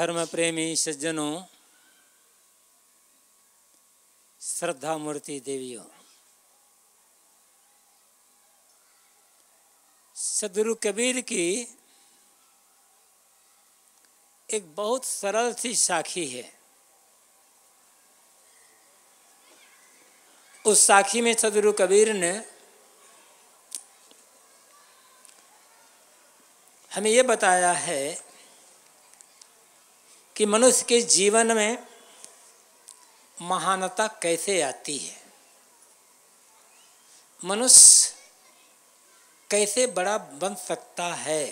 धर्म प्रेमी सज्जनों श्रद्धा मूर्ति देवियों सदगुरु कबीर की एक बहुत सरल सी साखी है उस साखी में सदगुरु कबीर ने हमें यह बताया है कि मनुष्य के जीवन में महानता कैसे आती है मनुष्य कैसे बड़ा बन सकता है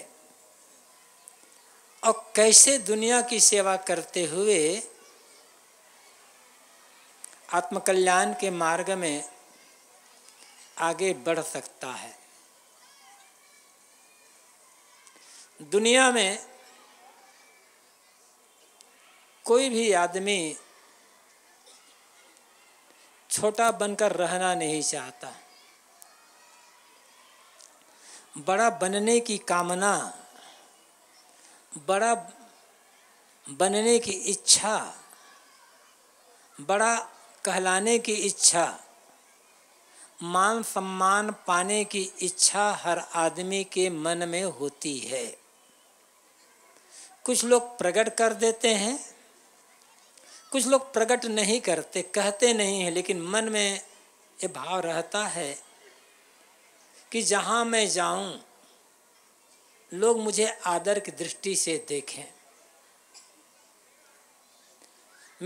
और कैसे दुनिया की सेवा करते हुए आत्मकल्याण के मार्ग में आगे बढ़ सकता है दुनिया में कोई भी आदमी छोटा बनकर रहना नहीं चाहता बड़ा बनने की कामना बड़ा बनने की इच्छा बड़ा कहलाने की इच्छा मान सम्मान पाने की इच्छा हर आदमी के मन में होती है कुछ लोग प्रकट कर देते हैं कुछ लोग प्रकट नहीं करते कहते नहीं हैं लेकिन मन में ये भाव रहता है कि जहाँ मैं जाऊँ लोग मुझे आदर की दृष्टि से देखें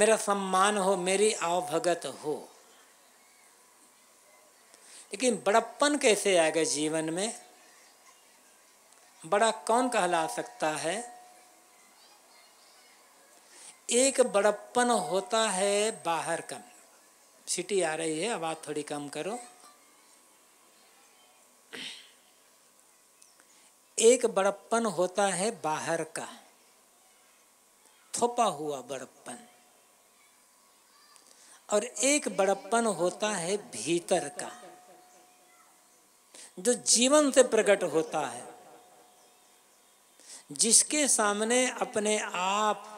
मेरा सम्मान हो मेरी आवभगत हो लेकिन बड़प्पन कैसे आएगा जीवन में बड़ा कौन कहला सकता है एक बड़प्पन होता है बाहर का सिटी आ रही है आवाज थोड़ी कम करो एक बड़प्पन होता है बाहर का थोपा हुआ बड़प्पन और एक बड़प्पन होता है भीतर का जो जीवन से प्रकट होता है जिसके सामने अपने आप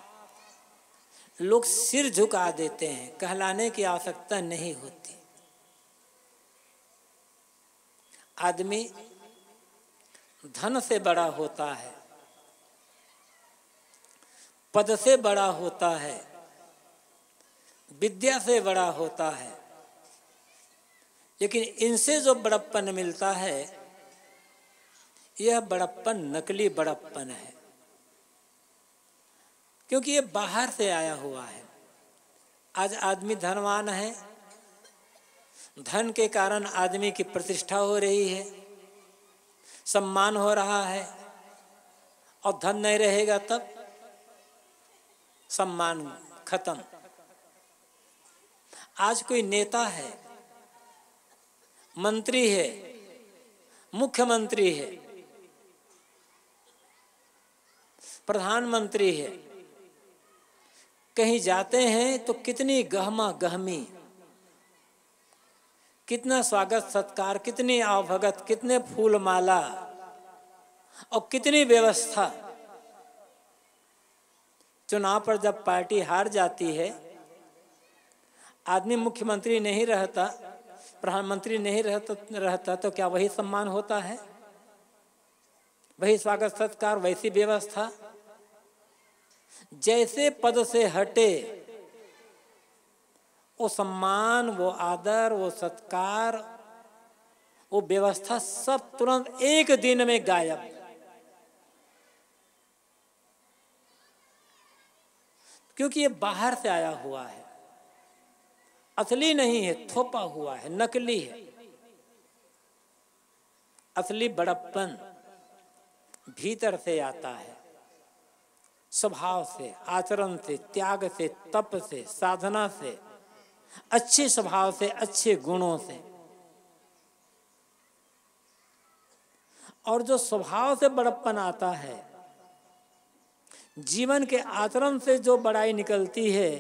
लोग सिर झुका देते हैं कहलाने की आवश्यकता नहीं होती आदमी धन से बड़ा होता है पद से बड़ा होता है विद्या से बड़ा होता है लेकिन इनसे जो बड़प्पन मिलता है यह बड़प्पन नकली बड़प्पन है क्योंकि ये बाहर से आया हुआ है आज आदमी धनवान है धन के कारण आदमी की प्रतिष्ठा हो रही है सम्मान हो रहा है और धन नहीं रहेगा तब सम्मान खत्म आज कोई नेता है मंत्री है मुख्यमंत्री है प्रधानमंत्री है कहीं जाते हैं तो कितनी गहमा गहमी कितना स्वागत सत्कार कितनी अवभगत कितने फूल माला और कितनी व्यवस्था चुनाव पर जब पार्टी हार जाती है आदमी मुख्यमंत्री नहीं रहता प्रधानमंत्री नहीं रहता रहता तो क्या वही सम्मान होता है वही स्वागत सत्कार वैसी व्यवस्था जैसे पद से हटे वो सम्मान वो आदर वो सत्कार वो व्यवस्था सब तुरंत एक दिन में गायब क्योंकि ये बाहर से आया हुआ है असली नहीं है थोपा हुआ है नकली है असली बड़प्पन भीतर से आता है स्वभाव से आचरण से त्याग से तप से साधना से अच्छे स्वभाव से अच्छे गुणों से और जो स्वभाव से बड़प्पन आता है जीवन के आचरण से जो बड़ाई निकलती है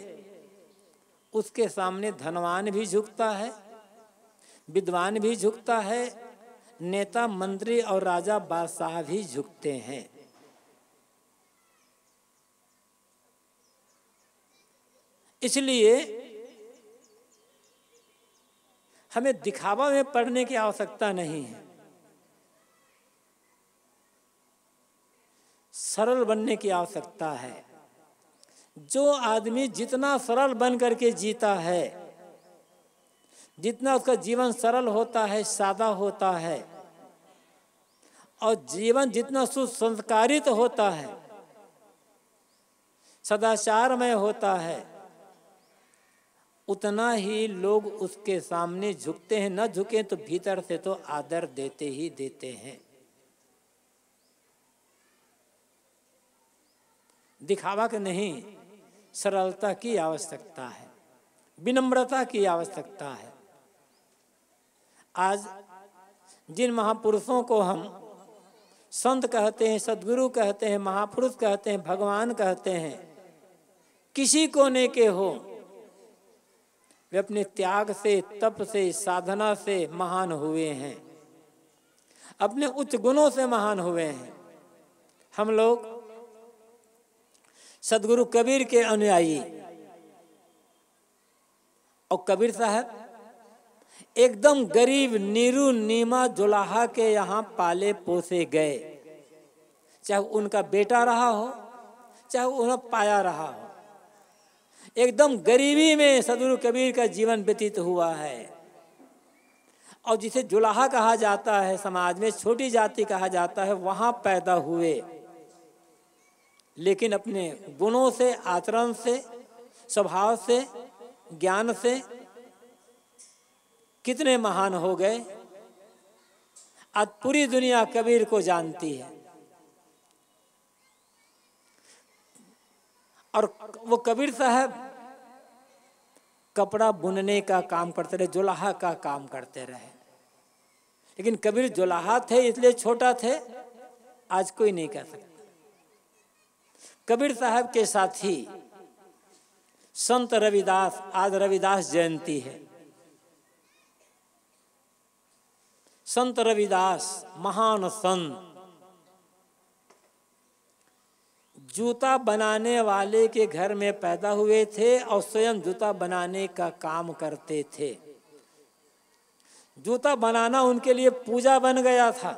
उसके सामने धनवान भी झुकता है विद्वान भी झुकता है नेता मंत्री और राजा बादशाह भी झुकते हैं इसलिए हमें दिखावा में पढ़ने की आवश्यकता नहीं है सरल बनने की आवश्यकता है जो आदमी जितना सरल बन करके जीता है जितना उसका जीवन सरल होता है सादा होता है और जीवन जितना सुसंस्कारित होता है सदाचारमय होता है उतना ही लोग उसके सामने झुकते हैं न झुके तो भीतर से तो आदर देते ही देते हैं दिखावा के नहीं सरलता की आवश्यकता है विनम्रता की आवश्यकता है आज जिन महापुरुषों को हम संत कहते हैं सदगुरु कहते हैं महापुरुष कहते हैं भगवान कहते हैं किसी कोने के हो वे अपने त्याग से तप से साधना से महान हुए हैं अपने उच्च गुणों से महान हुए हैं हम लोग सदगुरु कबीर के अनुयायी और कबीर साहब एकदम गरीब नीरू नीमा जुलाहा के यहाँ पाले पोसे गए चाहे उनका बेटा रहा हो चाहे उन्हें पाया रहा हो एकदम गरीबी में सदगुरु कबीर का जीवन व्यतीत हुआ है और जिसे जुलाहा कहा जाता है समाज में छोटी जाति कहा जाता है वहां पैदा हुए लेकिन अपने गुणों से आचरण से स्वभाव से ज्ञान से कितने महान हो गए आज पूरी दुनिया कबीर को जानती है और वो कबीर साहब कपड़ा बुनने का काम करते रहे जुलाहा का काम करते रहे लेकिन कबीर जुलाहा थे इसलिए छोटा थे आज कोई नहीं कह सकता कबीर साहब के साथ ही संत रविदास आज रविदास जयंती है संत रविदास महान संत जूता बनाने वाले के घर में पैदा हुए थे और स्वयं जूता बनाने का काम करते थे जूता बनाना उनके लिए पूजा बन गया था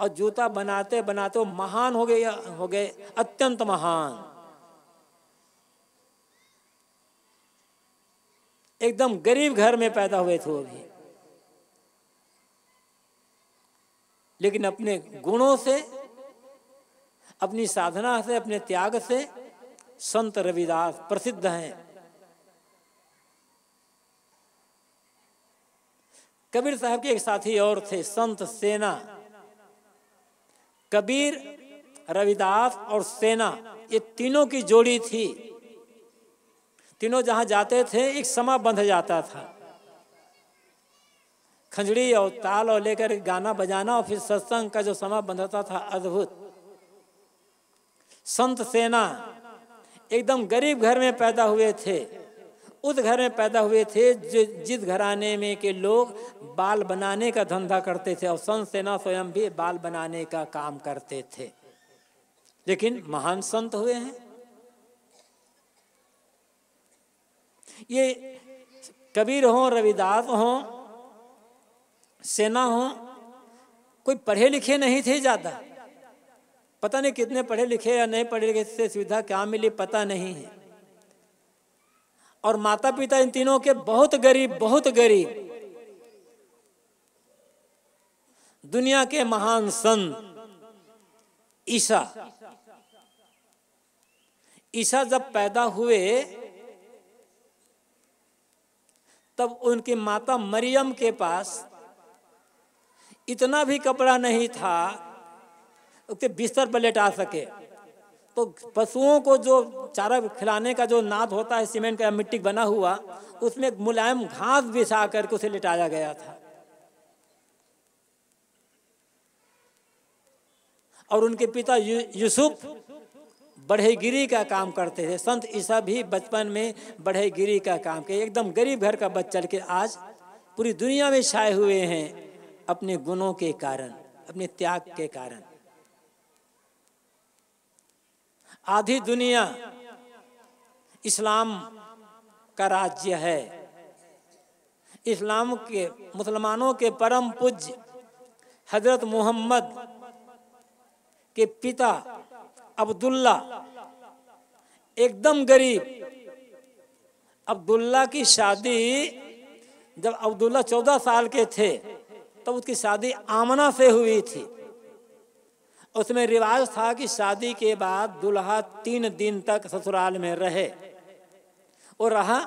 और जूता बनाते बनाते वो महान हो गए हो गए अत्यंत महान एकदम गरीब घर में पैदा हुए थे वो भी लेकिन अपने गुणों से अपनी साधना से अपने त्याग से संत रविदास प्रसिद्ध हैं कबीर साहब के एक साथी और थे संत सेना कबीर रविदास और सेना ये तीनों की जोड़ी थी तीनों जहां जाते थे एक समा बंध जाता था खंजड़ी और ताल और लेकर गाना बजाना और फिर सत्संग का जो समा बंधता था अद्भुत संत सेना एकदम गरीब घर में पैदा हुए थे उस घर में पैदा हुए थे जो जिस घराने में के लोग बाल बनाने का धंधा करते थे और संत सेना स्वयं भी बाल बनाने का काम करते थे लेकिन महान संत हुए हैं ये कबीर हो रविदास हों सेना हो कोई पढ़े लिखे नहीं थे ज़्यादा पता नहीं कितने पढ़े लिखे या नहीं पढ़े लिखे से सुविधा क्या मिली पता नहीं है और माता पिता इन तीनों के बहुत गरीब बहुत गरीब दुनिया के महान संत ईसा ईसा जब पैदा हुए तब उनकी माता मरियम के पास इतना भी कपड़ा नहीं था उसके बिस्तर पर लेटा सके तो पशुओं को जो चारा खिलाने का जो नाद होता है सीमेंट का मिट्टी बना हुआ उसमें मुलायम घास बिछा करके उसे लिटाया गया था और उनके पिता यूसुफ बढ़ेगिरी का काम करते थे संत ईसा भी बचपन में बढ़ेगिरी का काम किया एकदम गरीब घर का बच्चा के आज पूरी दुनिया में छाए हुए हैं अपने गुणों के कारण अपने त्याग के कारण आधी दुनिया इस्लाम का राज्य है इस्लाम के मुसलमानों के परम पूज्य हजरत मोहम्मद के पिता अब्दुल्ला एकदम गरीब अब्दुल्ला की शादी जब अब्दुल्ला चौदह साल के थे तब तो उसकी शादी आमना से हुई थी उसमें रिवाज था कि शादी के बाद दुल्हा तीन दिन तक ससुराल में रहे और रहा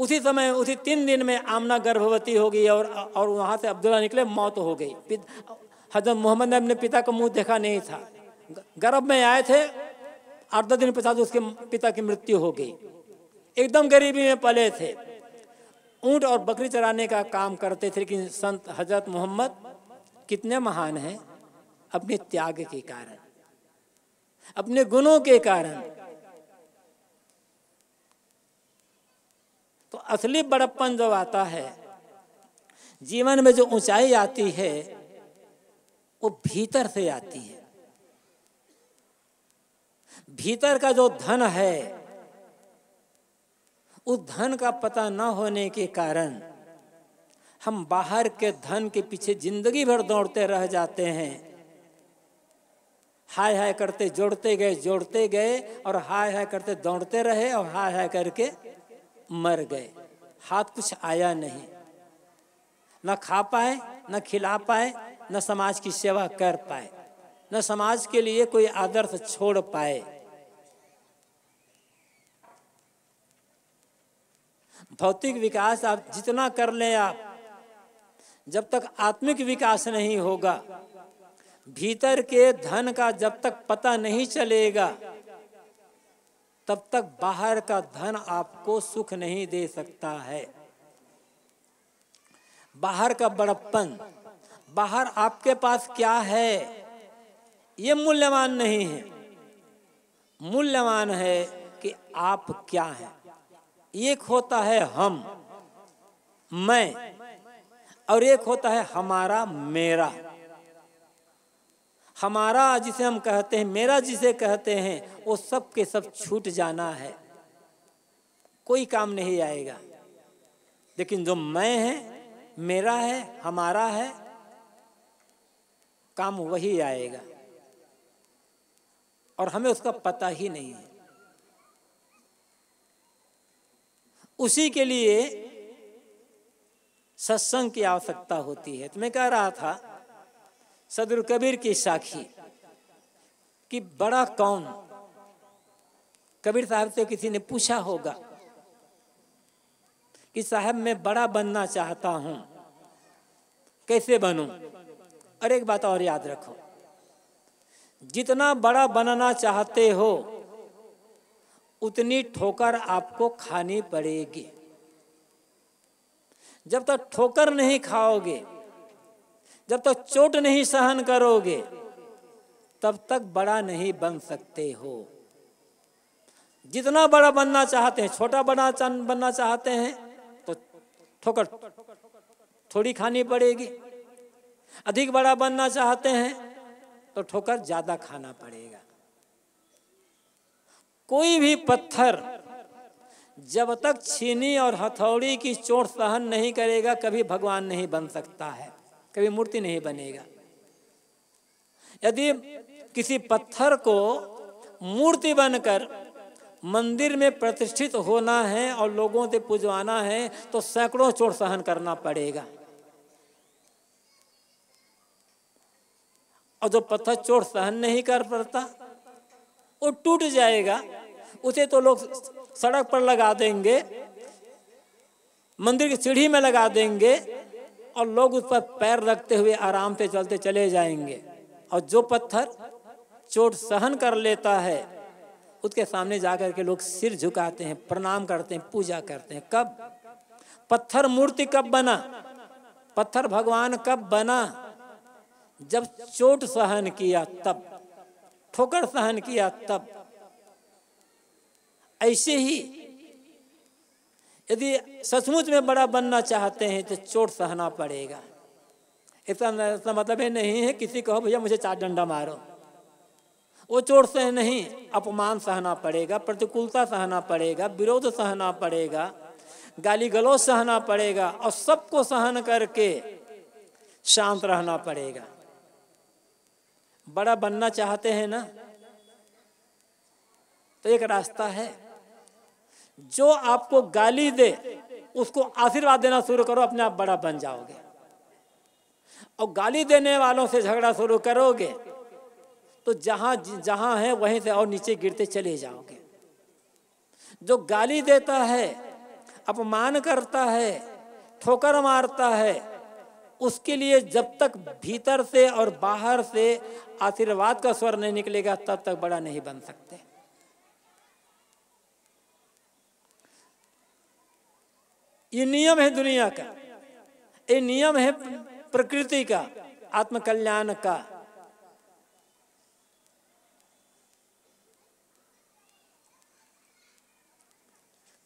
उसी समय उसी तीन दिन में आमना गर्भवती हो गई और और वहाँ से अब्दुल्ला निकले मौत हो गई हजरत मोहम्मद ने अपने पिता का मुंह देखा नहीं था गर्भ में आए थे आठ दस दिन पश्चात उसके पिता की मृत्यु हो गई एकदम गरीबी में पले थे ऊंट और बकरी चराने का काम करते थे लेकिन संत हजरत मोहम्मद कितने महान हैं अपने त्याग के कारण अपने गुणों के कारण तो असली बड़प्पन जो आता है जीवन में जो ऊंचाई आती है वो भीतर से आती है भीतर का जो धन है उस धन का पता न होने के कारण हम बाहर के धन के पीछे जिंदगी भर दौड़ते रह जाते हैं हाय हाय करते जोड़ते गए जोड़ते गए और हाय हाय करते दौड़ते रहे और हाय हाय करके मर गए हाथ कुछ आया नहीं न खा पाए न खिला पाए न समाज की सेवा कर पाए न समाज के लिए कोई आदर्श छोड़ पाए भौतिक विकास आप जितना कर लें आप जब तक आत्मिक विकास नहीं होगा भीतर के धन का जब तक पता नहीं चलेगा तब तक बाहर का धन आपको सुख नहीं दे सकता है बाहर का बड़प्पन बाहर आपके पास क्या है ये मूल्यवान नहीं है मूल्यवान है कि आप क्या हैं एक होता है हम मैं और एक होता है हमारा मेरा हमारा जिसे हम कहते हैं मेरा जिसे कहते हैं वो सब के सब छूट जाना है कोई काम नहीं आएगा लेकिन जो मैं है मेरा है हमारा है काम वही आएगा और हमें उसका पता ही नहीं है उसी के लिए सत्संग की आवश्यकता होती है तो मैं कह रहा था सदर कबीर की साखी कि बड़ा कौन कबीर साहब से किसी ने पूछा होगा कि साहब मैं बड़ा बनना चाहता हूं कैसे बनू और एक बात और याद रखो जितना बड़ा बनना चाहते हो उतनी ठोकर आपको खानी पड़ेगी जब तक ठोकर नहीं खाओगे जब तक चोट नहीं सहन करोगे तब तक बड़ा नहीं बन सकते हो जितना बड़ा बनना चाहते हैं छोटा बना बनना चाहते हैं तो ठोकर थोड़ी खानी पड़ेगी अधिक बड़ा बनना चाहते हैं तो ठोकर ज्यादा खाना पड़ेगा कोई भी पत्थर जब तक छीनी और हथौड़ी की चोट सहन नहीं करेगा कभी भगवान नहीं बन सकता है कभी मूर्ति नहीं बनेगा यदि किसी पत्थर को मूर्ति बनकर मंदिर में प्रतिष्ठित होना है और लोगों से पुजवाना है तो सैकड़ों चोट सहन करना पड़ेगा और जो पत्थर चोट सहन नहीं कर पड़ता वो टूट जाएगा उसे तो लोग सड़क पर लगा देंगे मंदिर की सीढ़ी में लगा देंगे और लोग उस पर पैर रखते हुए आराम से चलते चले जाएंगे और जो पत्थर चोट सहन कर लेता है उसके सामने जाकर के लोग सिर झुकाते हैं प्रणाम करते हैं पूजा करते हैं कब पत्थर मूर्ति कब बना पत्थर भगवान कब बना जब चोट सहन किया तब ठोकर सहन किया तब ऐसे ही यदि सचमुच में बड़ा बनना चाहते हैं तो चोट सहना पड़ेगा इसका इसका मतलब ये नहीं है किसी कहो भैया मुझे चार डंडा मारो वो चोट से नहीं अपमान सहना पड़ेगा प्रतिकूलता सहना पड़ेगा विरोध सहना पड़ेगा गाली गलौज सहना पड़ेगा और सबको सहन करके शांत रहना पड़ेगा बड़ा बनना चाहते हैं ना तो एक रास्ता है जो आपको गाली दे उसको आशीर्वाद देना शुरू करो अपने आप बड़ा बन जाओगे और गाली देने वालों से झगड़ा शुरू करोगे तो जहां जहां है वहीं से और नीचे गिरते चले जाओगे जो गाली देता है अपमान करता है ठोकर मारता है उसके लिए जब तक भीतर से और बाहर से आशीर्वाद का स्वर नहीं निकलेगा तब तक बड़ा नहीं बन सकते ये नियम है दुनिया का ये नियम है प्रकृति का आत्मकल्याण का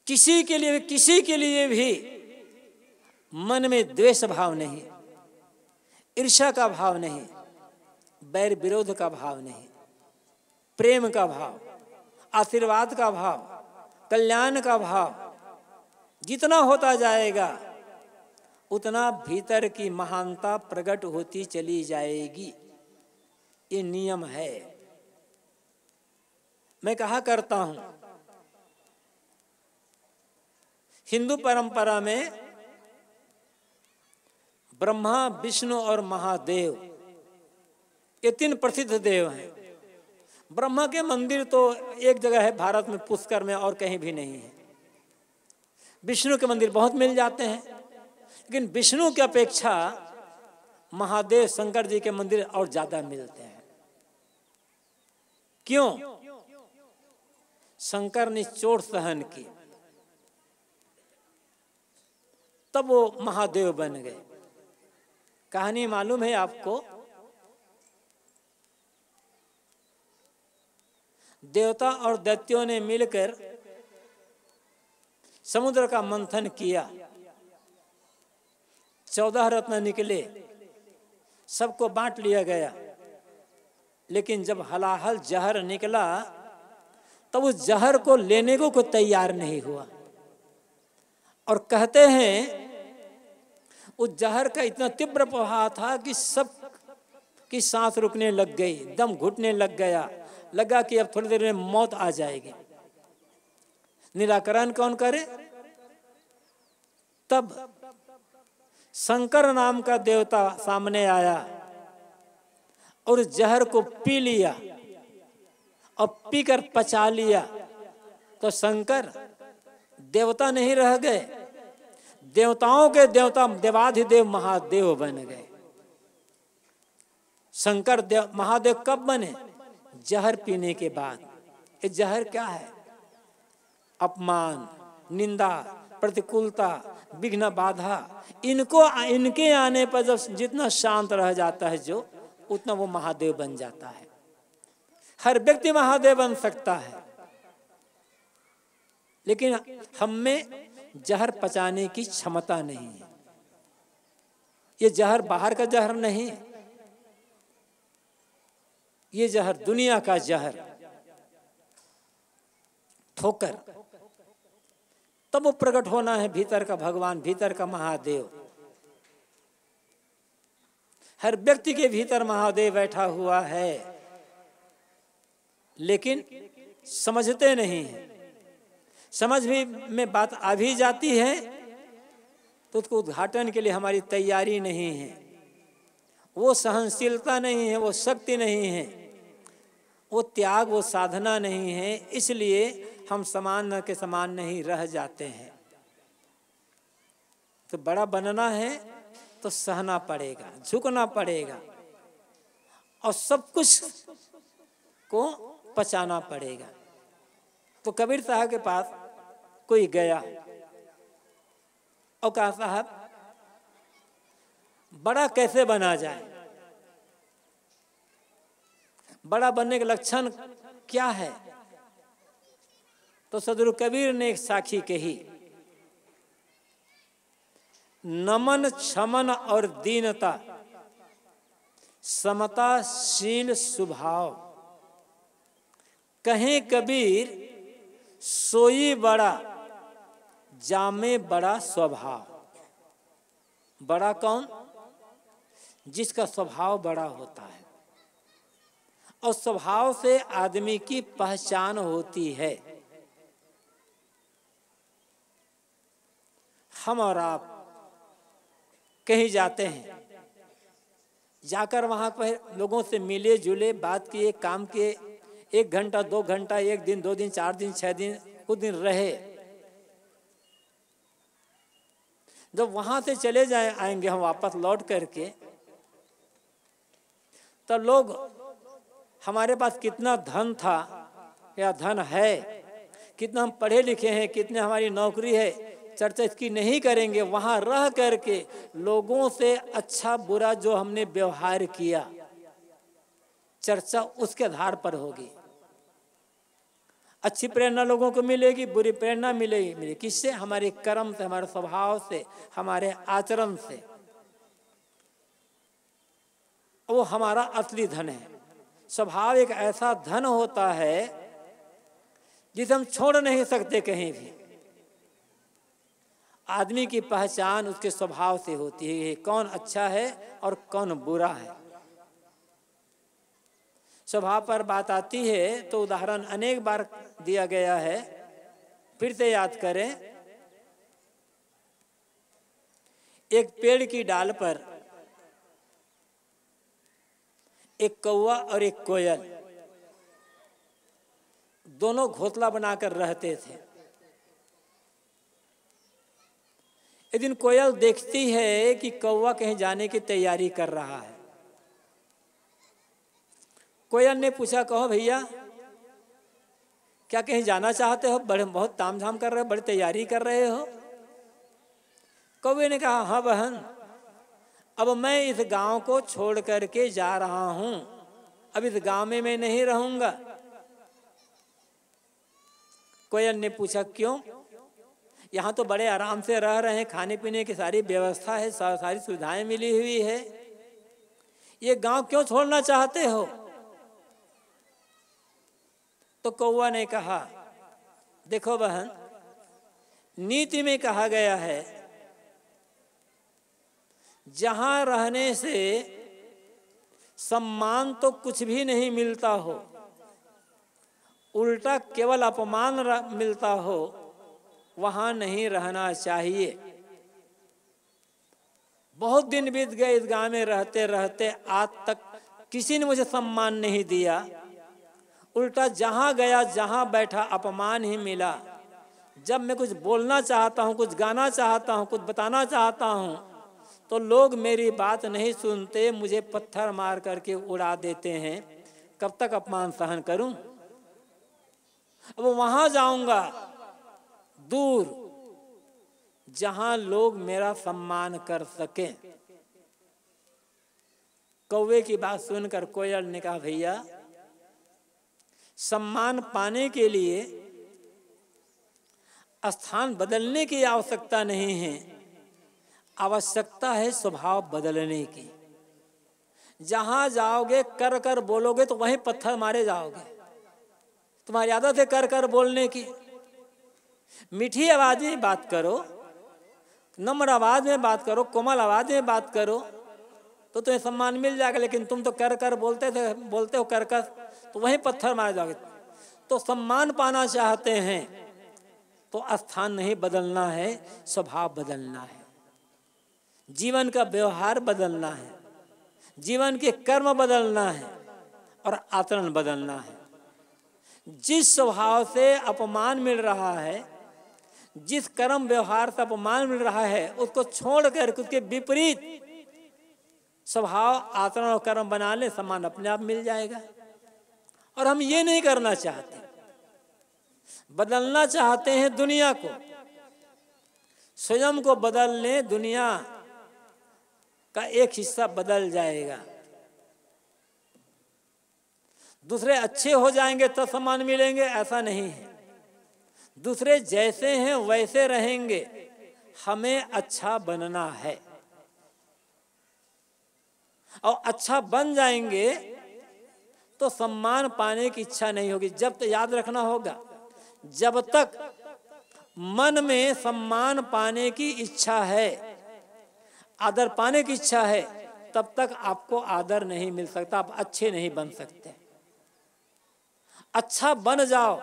किसी के लिए किसी के लिए भी मन में द्वेष भाव नहीं ईर्षा का भाव नहीं बैर विरोध का भाव नहीं प्रेम का भाव आशीर्वाद का भाव कल्याण का भाव जितना होता जाएगा उतना भीतर की महानता प्रकट होती चली जाएगी ये नियम है मैं कहा करता हूं हिंदू परंपरा में ब्रह्मा विष्णु और महादेव ये तीन प्रसिद्ध देव हैं ब्रह्मा के मंदिर तो एक जगह है भारत में पुष्कर में और कहीं भी नहीं है विष्णु के मंदिर बहुत मिल जाते हैं लेकिन विष्णु की अपेक्षा महादेव शंकर जी के मंदिर और ज्यादा मिलते हैं क्यों शंकर ने चोट सहन की तब वो महादेव बन गए कहानी मालूम है आपको देवता और दैत्यों ने मिलकर समुद्र का मंथन किया चौदह रत्न निकले सबको बांट लिया गया लेकिन जब हलाहल जहर निकला तब उस जहर को लेने को कोई तैयार नहीं हुआ और कहते हैं उस जहर का इतना तीव्र प्रभाव था कि सब की सांस रुकने लग गई दम घुटने लग गया लगा कि अब थोड़ी देर में मौत आ जाएगी निराकरण कौन करे तब शंकर नाम का देवता सामने आया और जहर को पी लिया और पीकर पचा लिया तो शंकर देवता नहीं रह गए देवताओं के देवता देवाधिदेव महादेव बन गए शंकर महादेव कब बने जहर पीने के बाद ये जहर क्या है अपमान निंदा प्रतिकूलता विघ्न बाधा इनको इनके आने पर जब जितना शांत रह जाता है जो उतना वो महादेव बन जाता है हर व्यक्ति महादेव बन सकता है लेकिन हम में जहर पचाने की क्षमता नहीं है ये जहर बाहर का जहर नहीं ये जहर दुनिया का जहर ठोकर तब वो प्रकट होना है भीतर का भगवान भीतर का महादेव हर व्यक्ति के भीतर महादेव बैठा हुआ है लेकिन समझते नहीं है समझ भी में बात आ भी जाती है तो उसको उद्घाटन के लिए हमारी तैयारी नहीं है वो सहनशीलता नहीं है वो शक्ति नहीं है वो त्याग वो साधना नहीं है इसलिए हम समान के समान नहीं रह जाते हैं तो बड़ा बनना है तो सहना पड़ेगा झुकना पड़ेगा और सब कुछ को पचाना पड़ेगा तो कबीर साहब के पास कोई गया और कहा साहब बड़ा कैसे बना जाए बड़ा बनने के लक्षण क्या है तो सदगुरु कबीर ने एक साखी कही नमन छमन और दीनता समता शील स्वभाव कहें कबीर सोई बड़ा जामे बड़ा स्वभाव बड़ा कौन जिसका स्वभाव बड़ा होता है और स्वभाव से आदमी की पहचान होती है हम और आप कहीं जाते हैं जाकर वहाँ पर लोगों से मिले जुले बात किए काम किए एक घंटा दो घंटा एक दिन दो दिन चार दिन छह दिन कुछ दिन रहे जब वहां से चले जाए आएंगे हम वापस लौट करके तो लोग हमारे पास कितना धन था या धन है कितना हम पढ़े लिखे हैं कितने हमारी नौकरी है चर्चा इसकी नहीं करेंगे वहाँ रह करके लोगों से अच्छा बुरा जो हमने व्यवहार किया चर्चा उसके आधार पर होगी अच्छी प्रेरणा लोगों को मिलेगी बुरी प्रेरणा मिलेगी मिलेगी किससे हमारे कर्म से हमारे स्वभाव से हमारे आचरण से वो हमारा असली धन है स्वभाव एक ऐसा धन होता है जिसे हम छोड़ नहीं सकते कहीं भी आदमी की पहचान उसके स्वभाव से होती है कौन अच्छा है और कौन बुरा है स्वभाव पर बात आती है तो उदाहरण अनेक बार दिया गया है फिर से याद करें एक पेड़ की डाल पर एक कौआ और एक कोयल दोनों घोतला बनाकर रहते थे एक दिन कोयल देखती है कि कौवा कहीं जाने की तैयारी कर रहा है कोयल ने पूछा कहो भैया क्या कहीं जाना चाहते हो बड़े बहुत ताम कर रहे हो बड़ी तैयारी कर रहे हो कौवे ने कहा हाँ बहन अब मैं इस गांव को छोड़ करके जा रहा हूं अब इस गांव में मैं नहीं रहूंगा कोयल ने पूछा क्यों यहाँ तो बड़े आराम से रह रहे हैं खाने पीने की सारी व्यवस्था है सारी सुविधाएं मिली हुई है ये गांव क्यों छोड़ना चाहते हो तो कौआ ने कहा देखो बहन नीति में कहा गया है जहां रहने से सम्मान तो कुछ भी नहीं मिलता हो उल्टा केवल अपमान मिलता हो वहां नहीं रहना चाहिए बहुत दिन बीत गए इस गांव में रहते रहते आज तक किसी ने मुझे सम्मान नहीं दिया उल्टा जहां गया जहां बैठा अपमान ही मिला जब मैं कुछ बोलना चाहता हूँ कुछ गाना चाहता हूँ कुछ बताना चाहता हूँ तो लोग मेरी बात नहीं सुनते मुझे पत्थर मार करके उड़ा देते हैं कब तक अपमान सहन करूं अब वहां जाऊंगा दूर जहां लोग मेरा सम्मान कर सके कौवे की बात सुनकर कोयल ने कहा भैया सम्मान पाने के लिए स्थान बदलने की आवश्यकता नहीं है आवश्यकता है स्वभाव बदलने की जहां जाओगे कर कर बोलोगे तो वहीं पत्थर मारे जाओगे तुम्हारी आदत है कर कर बोलने की मीठी आवाज में बात करो नम्र आवाज में बात करो कोमल आवाज में बात करो तो तुम्हें सम्मान मिल जाएगा लेकिन तुम तो कर कर बोलते थे बोलते हो कर कर तो वहीं पत्थर मार जाओगे तो सम्मान पाना चाहते हैं तो स्थान नहीं बदलना है स्वभाव बदलना है जीवन का व्यवहार बदलना है जीवन के कर्म बदलना है और आचरण बदलना है जिस स्वभाव से अपमान मिल रहा है जिस कर्म व्यवहार से अपमान मिल रहा है उसको छोड़कर उसके विपरीत स्वभाव आचरण और कर्म बना ले सम्मान अपने आप मिल जाएगा और हम ये नहीं करना चाहते बदलना चाहते हैं दुनिया को स्वयं को बदलने दुनिया का एक हिस्सा बदल जाएगा दूसरे अच्छे हो जाएंगे तब तो सम्मान मिलेंगे ऐसा नहीं है दूसरे जैसे हैं वैसे रहेंगे हमें अच्छा बनना है और अच्छा बन जाएंगे तो सम्मान पाने की इच्छा नहीं होगी जब तक याद रखना होगा जब तक मन में सम्मान पाने की इच्छा है आदर पाने की इच्छा है तब तक आपको आदर नहीं मिल सकता आप अच्छे नहीं बन सकते अच्छा बन जाओ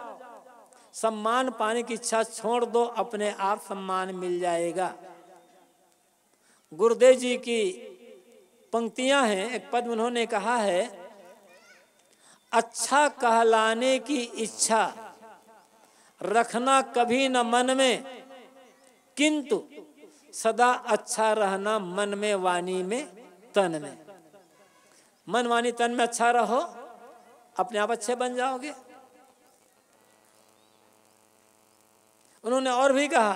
सम्मान पाने की इच्छा छोड़ दो अपने आप सम्मान मिल जाएगा गुरुदेव जी की पंक्तियां हैं एक पद उन्होंने कहा है अच्छा कहलाने की इच्छा रखना कभी न मन में किंतु सदा अच्छा रहना मन में वाणी में तन में मन वाणी तन में अच्छा रहो अपने आप अच्छे बन जाओगे उन्होंने और भी कहा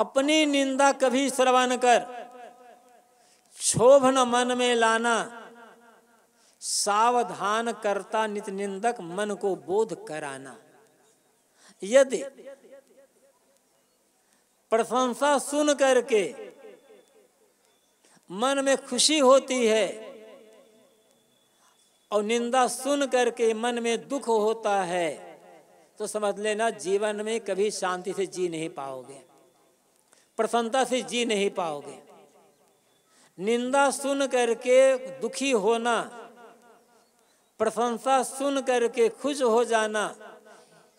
अपनी निंदा कभी श्रवण कर क्षोभ न मन में लाना सावधान करता नित निंदक मन को बोध कराना यदि प्रशंसा सुन करके मन में खुशी होती है और निंदा सुन करके मन में दुख होता है तो समझ लेना जीवन में कभी शांति से जी नहीं पाओगे प्रसन्नता से जी नहीं पाओगे निंदा सुन करके दुखी होना प्रशंसा सुन करके खुश हो जाना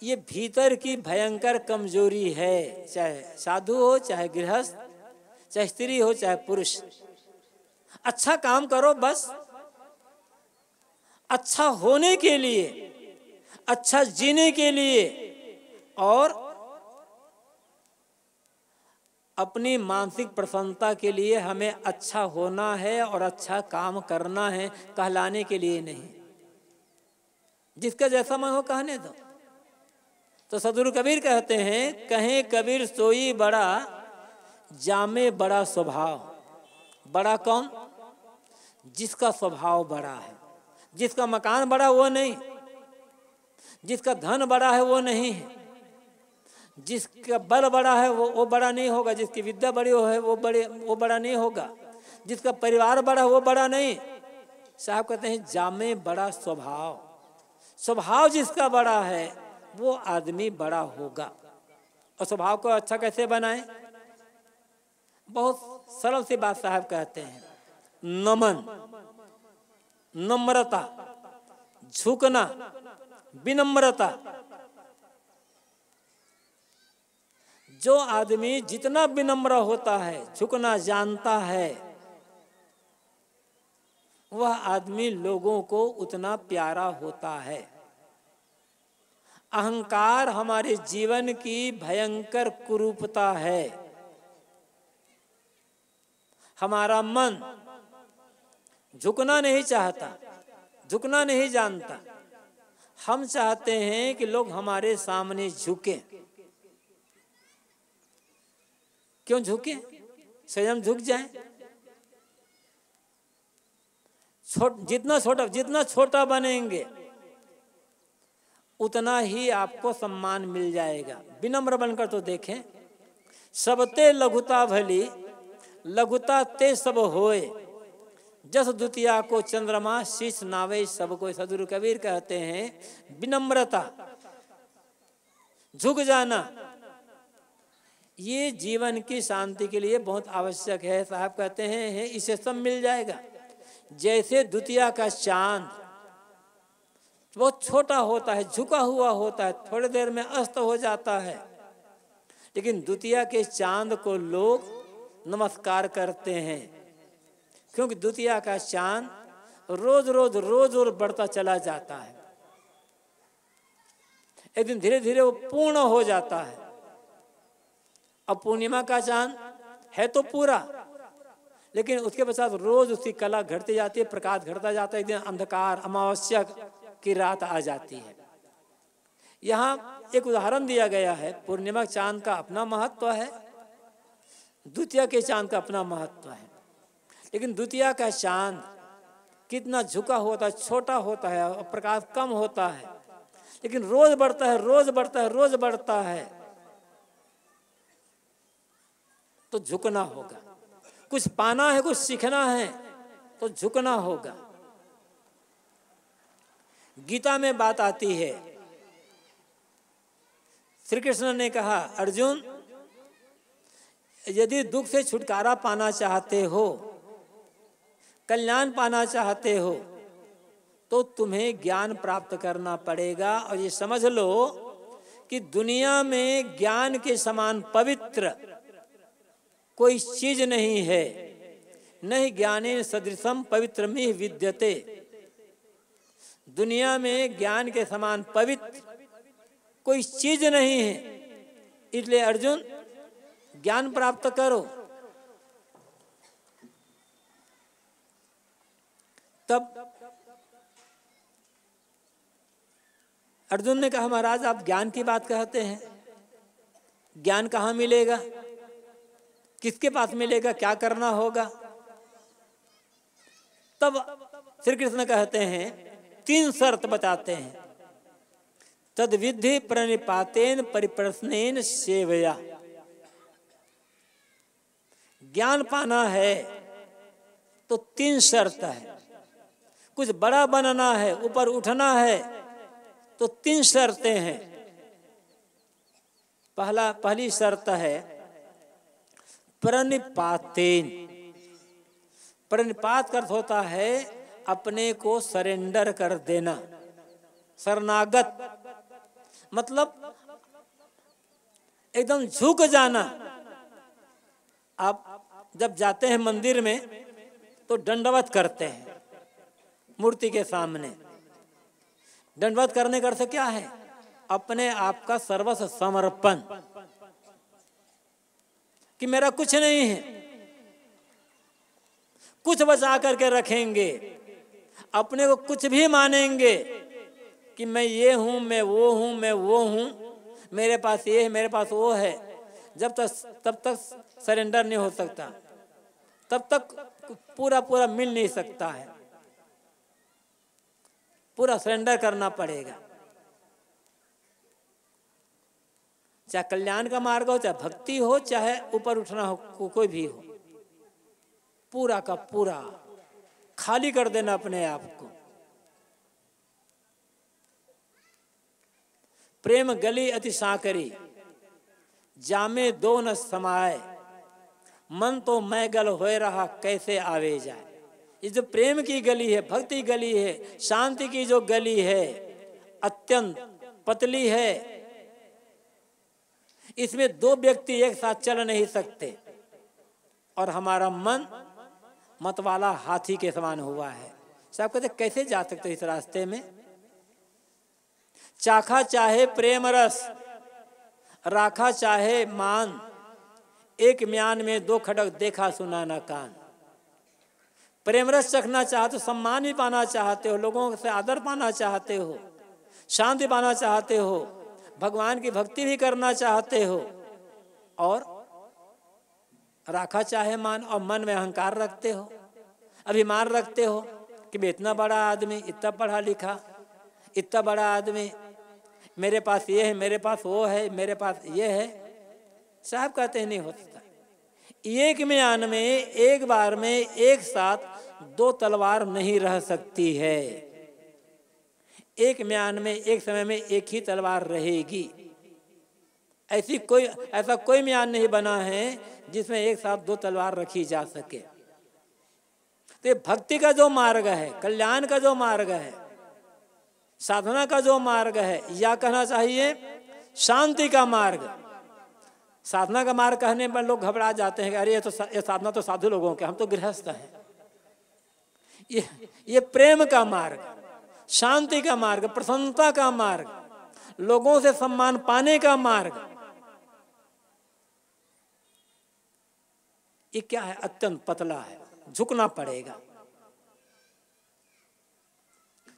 ये भीतर की भयंकर कमजोरी है चाहे साधु हो चाहे गृहस्थ चाहे स्त्री हो चाहे पुरुष अच्छा काम करो बस अच्छा होने के लिए अच्छा जीने के लिए और अपनी मानसिक प्रसन्नता के लिए हमें अच्छा होना है और अच्छा काम करना है कहलाने के लिए नहीं जिसका जैसा मन हो कहने दो तो सदुर कबीर कहते हैं कहें कबीर सोई बड़ा जामे बड़ा स्वभाव बड़ा कौन जिसका स्वभाव बड़ा है जिसका मकान बड़ा वो नहीं जिसका धन बड़ा है वो नहीं है जिसका बल बड़ा है वो वो बड़ा नहीं होगा जिसकी विद्या बड़ी हो है वो बड़े वो बड़ा नहीं होगा जिसका परिवार बड़ा है वो बड़ा नहीं साहब कहते हैं जामे बड़ा स्वभाव स्वभाव जिसका बड़ा है वो आदमी बड़ा होगा और स्वभाव को अच्छा कैसे बनाए बहुत सरल सी बात साहब कहते हैं नमन नम्रता झुकना विनम्रता जो आदमी जितना विनम्र होता है झुकना जानता है वह आदमी लोगों को उतना प्यारा होता है अहंकार हमारे जीवन की भयंकर कुरूपता है हमारा मन झुकना नहीं चाहता झुकना नहीं जानता हम चाहते हैं कि लोग हमारे सामने झुके क्यों झुके स्वयं झुक जाए छोट जितना छोटा जितना छोटा बनेंगे उतना ही आपको सम्मान मिल जाएगा विनम्र बनकर तो देखें सबते लघुता भली लघुता ते सब होए जस द्वितीया को चंद्रमा शीश नावे सबको सदगुरु कबीर कहते हैं विनम्रता झुक जाना ये जीवन की शांति के लिए बहुत आवश्यक है साहब कहते हैं है, इसे सब मिल जाएगा जैसे द्वितीया का चांद बहुत छोटा होता है झुका हुआ होता है थोड़ी देर में अस्त हो जाता है लेकिन द्वितीया के चांद को लोग नमस्कार करते हैं क्योंकि द्वितीय का चांद रोज रोज रोज और बढ़ता चला जाता है एक दिन धीरे धीरे वो पूर्ण हो जाता है अब पूर्णिमा का चांद है तो पूरा लेकिन उसके पश्चात रोज उसकी कला घटती जाती है प्रकाश घटता जाता है एक दिन अंधकार अमावस्या की रात आ जाती है यहाँ एक उदाहरण दिया गया है पूर्णिमा चांद का अपना महत्व है द्वितीय के चांद का अपना महत्व है लेकिन द्वितीय का चांद कितना झुका होता है छोटा होता है और प्रकाश कम होता है लेकिन रोज बढ़ता है रोज बढ़ता है रोज बढ़ता है तो झुकना होगा कुछ पाना है कुछ सीखना है तो झुकना होगा गीता में बात आती है श्री कृष्ण ने कहा अर्जुन यदि दुख से छुटकारा पाना चाहते हो कल्याण पाना चाहते हो तो तुम्हें ज्ञान प्राप्त करना पड़ेगा और ये समझ लो कि दुनिया में ज्ञान के समान पवित्र कोई चीज नहीं है नहीं ज्ञाने सदृशम पवित्र में विद्यते दुनिया में ज्ञान के समान पवित्र कोई चीज नहीं है इसलिए अर्जुन ज्ञान प्राप्त करो तब अर्जुन ने कहा महाराज आप ज्ञान की बात कहते हैं ज्ञान कहाँ मिलेगा किसके पास मिलेगा क्या करना होगा तब श्री कृष्ण कहते हैं तीन शर्त बताते हैं तद विधि प्रणिपातेन परिप्रश्न सेवया ज्ञान पाना है तो तीन शर्त है कुछ बड़ा बनना है ऊपर उठना है तो तीन शर्तें हैं पहला पहली शर्त है प्रणिपातेन प्रणिपात का अर्थ होता है अपने को सरेंडर कर देना शरणागत मतलब एकदम झुक जाना आप जब जाते हैं मंदिर में तो दंडवत करते हैं मूर्ति के सामने दंडवत करने का कर अर्थ क्या है अपने आप का सर्वस्व समर्पण कि मेरा कुछ नहीं है कुछ बचा करके रखेंगे अपने को कुछ भी मानेंगे कि मैं ये हूं मैं वो हूं मैं वो हूं मेरे पास ये है मेरे पास वो है जब तक तब तक सरेंडर नहीं हो सकता तब तक पूरा पूरा मिल नहीं सकता है पूरा सरेंडर करना पड़ेगा चाहे कल्याण का मार्ग हो चाहे भक्ति हो चाहे ऊपर उठना हो को, कोई भी हो पूरा का पूरा खाली कर देना अपने आप को प्रेम गली अति साकरी जामे दो न समाए मन तो मैं गल हो रहा कैसे आवे जाए ये जो प्रेम की गली है भक्ति गली है शांति की जो गली है अत्यंत पतली है इसमें दो व्यक्ति एक साथ चल नहीं सकते और हमारा मन मत वाला हाथी के समान हुआ है साहब कहते कैसे जा सकते इस रास्ते में चाखा चाहे प्रेम रस राखा चाहे मान एक म्यान में दो खड़क देखा सुना ना कान प्रेम रस चखना चाहते हो सम्मान भी पाना चाहते हो लोगों से आदर पाना चाहते हो शांति पाना चाहते हो भगवान की भक्ति भी करना चाहते हो और राखा चाहे मान और मन में अहंकार रखते हो अभिमान रखते हो कि मैं इतना बड़ा आदमी इतना पढ़ा लिखा इतना बड़ा आदमी मेरे पास ये है मेरे पास वो है मेरे पास ये है साहब कहते हैं नहीं हो सकता एक में आन में एक बार में एक साथ दो तलवार नहीं रह सकती है एक म्यान में एक समय में एक ही तलवार रहेगी ऐसी कोई ऐसा कोई म्यान नहीं बना है जिसमें एक साथ दो तलवार रखी जा सके तो ये भक्ति का जो मार्ग है कल्याण का जो मार्ग है साधना का जो मार्ग है या कहना चाहिए शांति का मार्ग साधना का मार्ग कहने पर लोग घबरा जाते हैं अरे ये तो ये साधना तो साधु लोगों के हम तो गृहस्थ हैं ये ये प्रेम का मार्ग शांति का मार्ग प्रसन्नता का मार्ग लोगों से सम्मान पाने का मार्ग ये क्या है अत्यंत पतला है झुकना पड़ेगा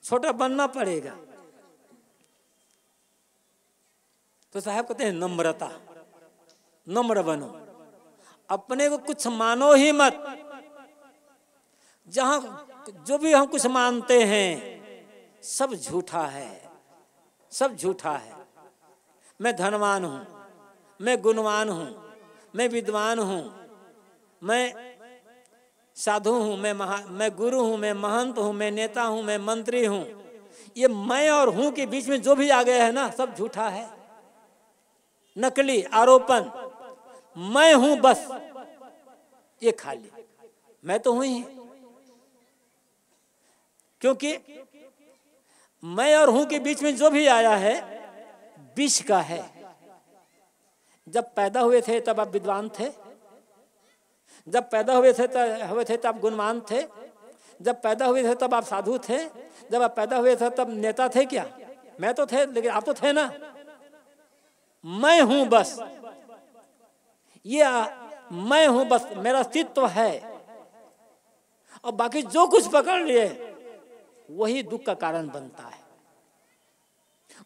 छोटा बनना पड़ेगा तो साहब कहते हैं नम्रता नम्र बनो अपने को कुछ मानो ही मत जहां जो भी हम कुछ मानते हैं सब झूठा है सब झूठा है मैं धनवान हूं मैं गुणवान हूं मैं विद्वान हूं मैं साधु हूं मैं महा मैं गुरु हूं मैं महंत हूं मैं नेता हूं मैं मंत्री हूं ये मैं और हूं के बीच में जो भी आ गया है ना सब झूठा है नकली आरोपण मैं हूं बस ये खाली मैं तो हूं ही क्योंकि मैं और हूं के बीच में जो भी आया है विष का है जब पैदा हुए थे तब आप विद्वान थे जब पैदा हुए थे तब हुए थे तब गुणवान थे जब पैदा हुए थे तब आप साधु थे जब आप पैदा हुए थे तब नेता थे क्या मैं तो थे लेकिन आप तो थे ना मैं हूं बस ये मैं हूं बस मेरा अस्तित्व है और बाकी जो कुछ पकड़ लिए वही दुख का कारण बनता है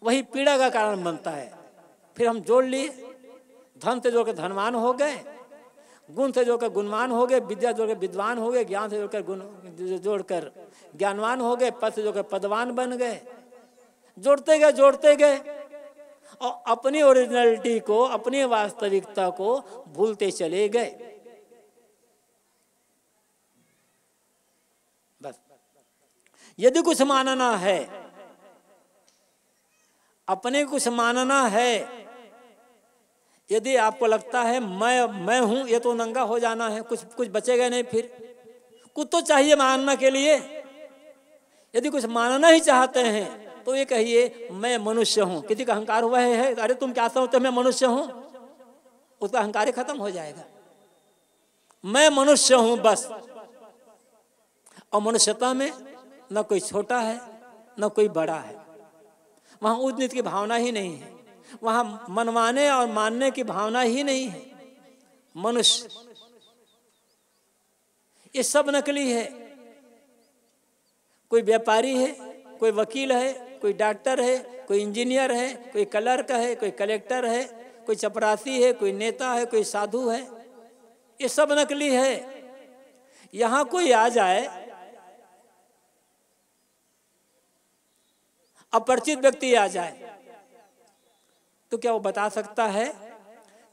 वही पीड़ा का कारण बनता है फिर हम जोड़ लिए धन से जोड़कर धनवान हो गए गुण से जोड़कर गुणवान हो गए विद्या जोड़कर विद्वान हो गए ज्ञान से जोड़कर गुण जोड़कर ज्ञानवान हो गए पद से जोड़कर पदवान बन गए जोड़ते गए जोड़ते गए और अपनी ओरिजिनलिटी को अपनी वास्तविकता को भूलते चले गए यदि कुछ मानना है अपने कुछ मानना है यदि आपको लगता है मैं मैं हूं ये तो नंगा हो जाना है कुछ कुछ बचेगा नहीं फिर कुछ तो चाहिए मानना के लिए यदि कुछ मानना ही चाहते हैं तो ये कहिए मैं मनुष्य हूं किसी का अहंकार हुआ है, है अरे तुम क्या समझते मैं मनुष्य हूं उसका अहंकार खत्म हो जाएगा मैं मनुष्य हूं बस और मनुष्यता में न कोई छोटा है न कोई बड़ा है वहां उच्च की भावना ही नहीं है वहां मनवाने और मानने की भावना ही नहीं है मनुष्य ये सब नकली है कोई व्यापारी है कोई वकील है कोई डॉक्टर है कोई इंजीनियर है कोई क्लर्क है कोई कलेक्टर है कोई चपरासी है कोई नेता है कोई साधु है ये सब नकली है यहां कोई आ जाए अपरिचित व्यक्ति आ जाए तो क्या वो बता सकता है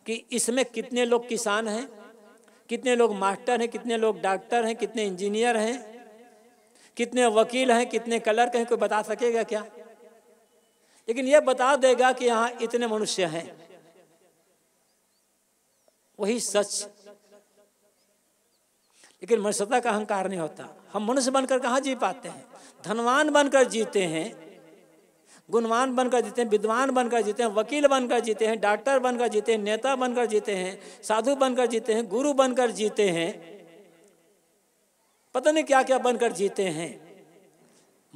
कि इसमें कितने लोग किसान हैं कितने लोग मास्टर हैं कितने लोग डॉक्टर हैं कितने इंजीनियर हैं कितने वकील हैं कितने क्लर्क हैं कोई बता सकेगा क्या लेकिन यह बता देगा कि यहाँ इतने मनुष्य हैं वही सच लेकिन मनुष्यता का अहंकार नहीं होता हम मनुष्य बनकर कहाँ जी पाते हैं धनवान बनकर जीते हैं गुणवान बनकर जीते हैं विद्वान बनकर जीते हैं वकील बनकर जीते हैं डॉक्टर बनकर जीते हैं नेता बनकर जीते हैं साधु बनकर जीते हैं गुरु बनकर जीते हैं पता नहीं क्या क्या बनकर जीते हैं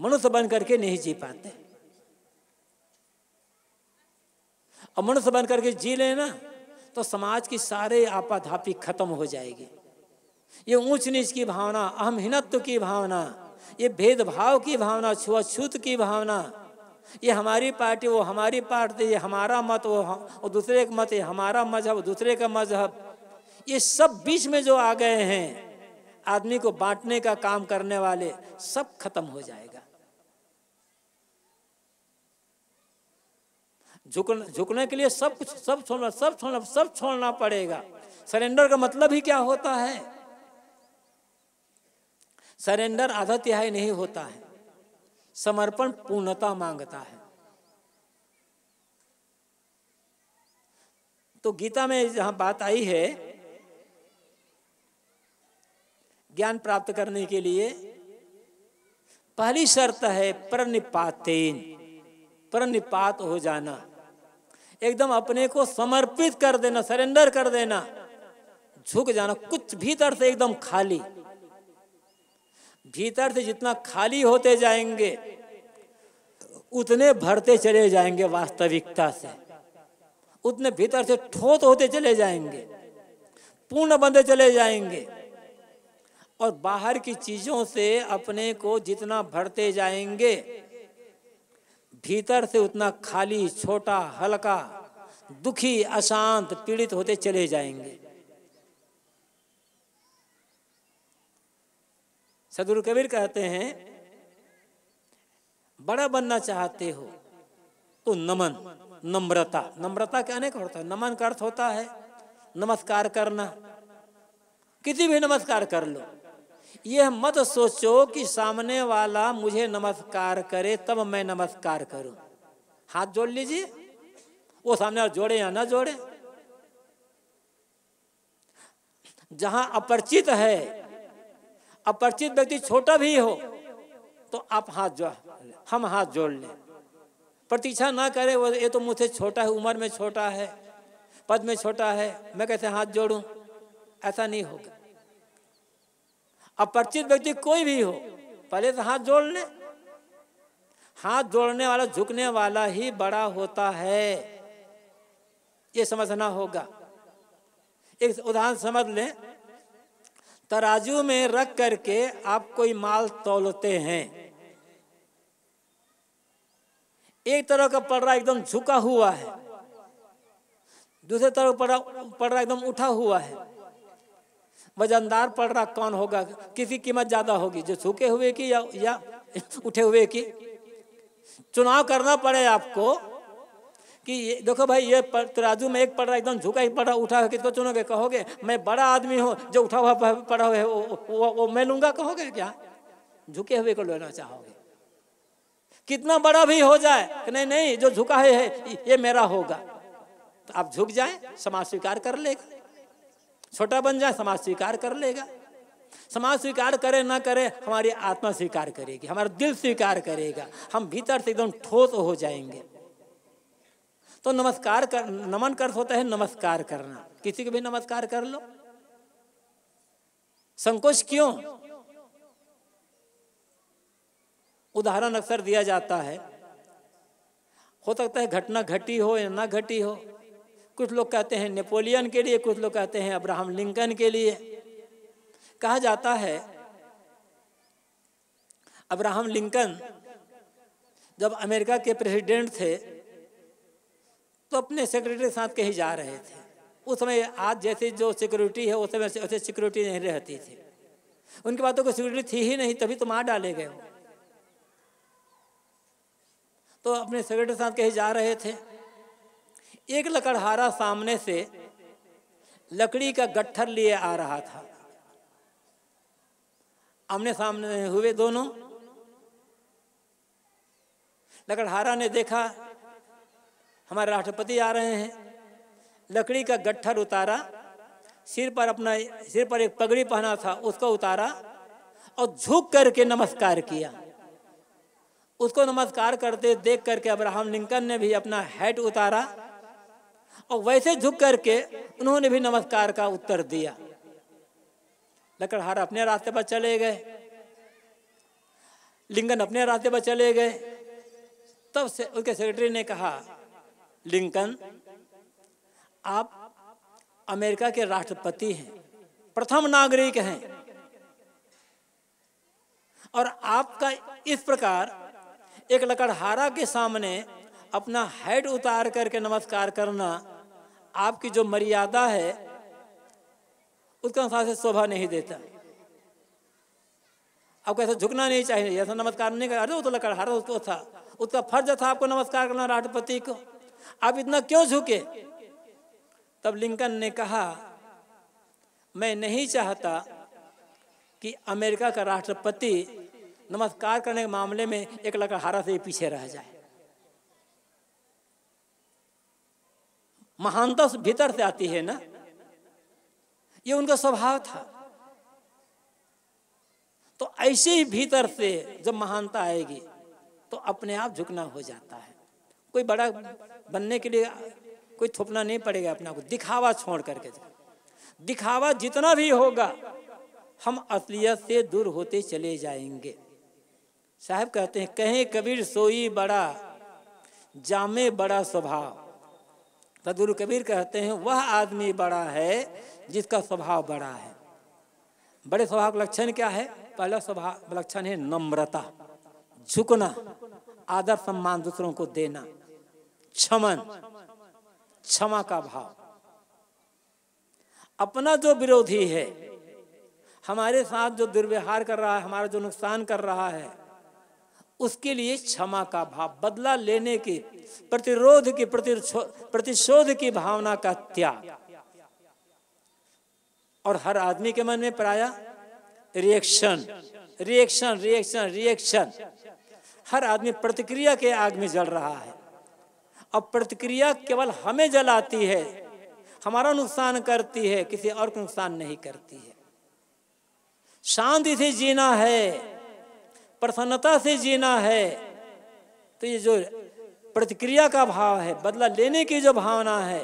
मनुष्य बनकर के नहीं जी पाते और मनुष्य बनकर के जी लेना ना तो समाज की सारे आपाधापी खत्म हो जाएगी ये ऊंच नीच की भावना अहम हिनत्व की भावना ये भेदभाव की भावना छुआछूत की भावना ये हमारी पार्टी वो हमारी पार्टी ये हमारा मत वो और दूसरे का मत ये हमारा मजहब दूसरे का मजहब ये सब बीच में जो आ गए हैं आदमी को बांटने का काम करने वाले सब खत्म हो जाएगा झुकने झुकने के लिए सब कुछ सब छोड़ना सब छोड़ना सब छोड़ना पड़ेगा सरेंडर का मतलब ही क्या होता है सरेंडर आधा तिहाई नहीं होता है समर्पण पूर्णता मांगता है तो गीता में जहां बात आई है ज्ञान प्राप्त करने के लिए पहली शर्त है प्रनिपातेन प्रनिपात हो जाना एकदम अपने को समर्पित कर देना सरेंडर कर देना झुक जाना कुछ भीतर से एकदम खाली भीतर से जितना खाली होते जाएंगे उतने भरते चले जाएंगे वास्तविकता से उतने भीतर से ठोत होते चले जाएंगे पूर्ण बंदे चले जाएंगे और बाहर की चीजों से अपने को जितना भरते जाएंगे भीतर से उतना खाली छोटा हल्का दुखी अशांत पीड़ित होते चले जाएंगे सदगुरु कबीर कहते हैं बड़ा बनना चाहते हो तो नमन नम्रता नम्रता के अनेक अर्थ है नमन का अर्थ होता है नमस्कार करना किसी भी नमस्कार कर लो यह मत सोचो कि सामने वाला मुझे नमस्कार करे तब मैं नमस्कार करूं हाथ जोड़ लीजिए वो सामने वाला जोड़े या ना जोड़े जहां अपरिचित है अपरिचित व्यक्ति छोटा भी हो तो आप हाथ जो हम हाथ जोड़ लें प्रतीक्षा ना करें वो ये तो मुझसे छोटा है उम्र में छोटा है पद में छोटा है मैं कैसे हाथ जोड़ूं ऐसा नहीं होगा अपरिचित व्यक्ति कोई भी हो पहले तो हाथ जोड़ ले हाथ जोड़ने वाला झुकने वाला ही बड़ा होता है ये समझना होगा एक उदाहरण समझ लें तराजू में रख करके आप कोई माल तोलते हैं एक तरह का पड़ रहा एकदम झुका हुआ है दूसरे तरह पड़ पड़ रहा एकदम उठा हुआ है वजनदार पड़ रहा कौन होगा किसी कीमत ज्यादा होगी जो झुके हुए की या, या उठे हुए की चुनाव करना पड़े आपको कि ये देखो भाई ये तराजू में एक पड़ रहा एकदम झुका ही पड़ा उठा हुआ किसको चुनोगे कहोगे मैं बड़ा आदमी हूँ जो उठा हुआ पड़ा हुआ है वो, वो, वो मैं लूंगा कहोगे क्या झुके हुए को लेना चाहोगे कितना बड़ा भी हो जाए कि नहीं नहीं जो झुका है, है ये मेरा होगा तो आप झुक जाए समाज स्वीकार कर लेगा छोटा बन जाए समाज स्वीकार कर लेगा समाज स्वीकार करे ना करे हमारी आत्मा स्वीकार करेगी हमारा दिल स्वीकार करेगा हम भीतर से एकदम ठोस हो जाएंगे तो नमस्कार कर नमन कर होता है नमस्कार करना किसी को भी नमस्कार कर लो संकोच क्यों उदाहरण अक्सर दिया जाता है हो सकता है घटना घटी हो या ना घटी हो कुछ लोग कहते हैं नेपोलियन के लिए कुछ लोग कहते हैं अब्राहम लिंकन के लिए कहा जाता है अब्राहम लिंकन जब अमेरिका के प्रेसिडेंट थे तो अपने सेक्रेटरी साथ कहीं जा रहे थे उस समय आज जैसे जो सिक्योरिटी है उस समय ऐसे सिक्योरिटी नहीं रहती थी उनके बातों को सिक्योरिटी थी ही नहीं तभी तो मार डाले गए तो अपने सेक्रेटरी साथ कहीं जा रहे थे एक लकड़हारा सामने से लकड़ी का गट्ठर लिए आ रहा था आमने सामने हुए दोनों लकड़हारा ने देखा हमारे राष्ट्रपति आ रहे हैं लकड़ी का गट्ठर उतारा सिर पर अपना सिर पर एक पगड़ी पहना था उसको उतारा और झुक करके नमस्कार किया उसको नमस्कार करते देख करके अब्राहम लिंकन ने भी अपना हैट उतारा और वैसे झुक करके उन्होंने भी नमस्कार का उत्तर दिया लकड़हार अपने रास्ते पर चले गए लिंकन अपने रास्ते पर चले गए तब से उसके सेक्रेटरी ने कहा लिंकन आप अमेरिका के राष्ट्रपति हैं प्रथम नागरिक हैं और आपका इस प्रकार एक लकड़हारा के सामने अपना हेड उतार करके नमस्कार करना आपकी जो मर्यादा है उसका अनुसार से शोभा नहीं देता आपको ऐसा झुकना नहीं चाहिए ऐसा नमस्कार नहीं कर अरे वो तो लकड़हारा उसको तो था उसका फर्ज था आपको नमस्कार करना राष्ट्रपति को आप इतना क्यों झुके तब लिंकन ने कहा मैं नहीं चाहता कि अमेरिका का राष्ट्रपति नमस्कार करने के मामले में एक लकड़हारा से पीछे रह जाए महानता भीतर से आती है ना ये उनका स्वभाव था तो ऐसे ही भीतर से जब महानता आएगी तो अपने आप झुकना हो जाता है कोई बड़ा बनने के लिए कोई थोपना नहीं पड़ेगा अपना को दिखावा छोड़ करके दिखावा जितना भी होगा हम असलियत से दूर होते चले जाएंगे साहब कहते हैं कहें कबीर सोई बड़ा जामे बड़ा स्वभाव सदगुरु तो कबीर कहते हैं वह आदमी बड़ा है जिसका स्वभाव बड़ा है बड़े स्वभाव का लक्षण क्या है पहला स्वभाव लक्षण है नम्रता झुकना आदर सम्मान दूसरों को देना क्षमन क्षमा का भाव अपना जो विरोधी है हमारे साथ जो दुर्व्यवहार कर रहा है हमारा जो नुकसान कर रहा है उसके लिए क्षमा का भाव बदला लेने की प्रतिरोध की प्रतिशोध की भावना का त्याग और हर आदमी के मन में प्राय रिएक्शन रिएक्शन रिएक्शन रिएक्शन हर आदमी प्रतिक्रिया के आग में जल रहा है अब प्रतिक्रिया केवल हमें जलाती है हमारा नुकसान करती है किसी और को नुकसान नहीं करती है शांति से जीना है प्रसन्नता से जीना है तो ये जो प्रतिक्रिया का भाव है बदला लेने की जो भावना है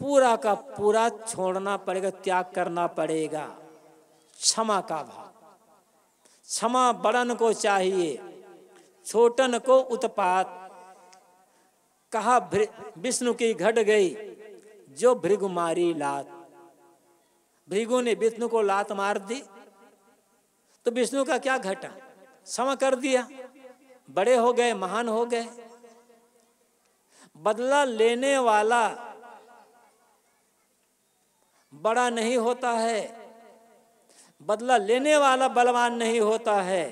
पूरा का पूरा छोड़ना पड़ेगा त्याग करना पड़ेगा क्षमा का भाव क्षमा बड़न को चाहिए छोटन को उत्पात कहा विष्णु की घट गई जो भृगु मारी लात भृगु ने विष्णु को लात मार दी तो विष्णु का क्या घटा क्षमा कर दिया बड़े हो गए महान हो गए बदला लेने वाला बड़ा नहीं होता है बदला लेने वाला बलवान नहीं होता है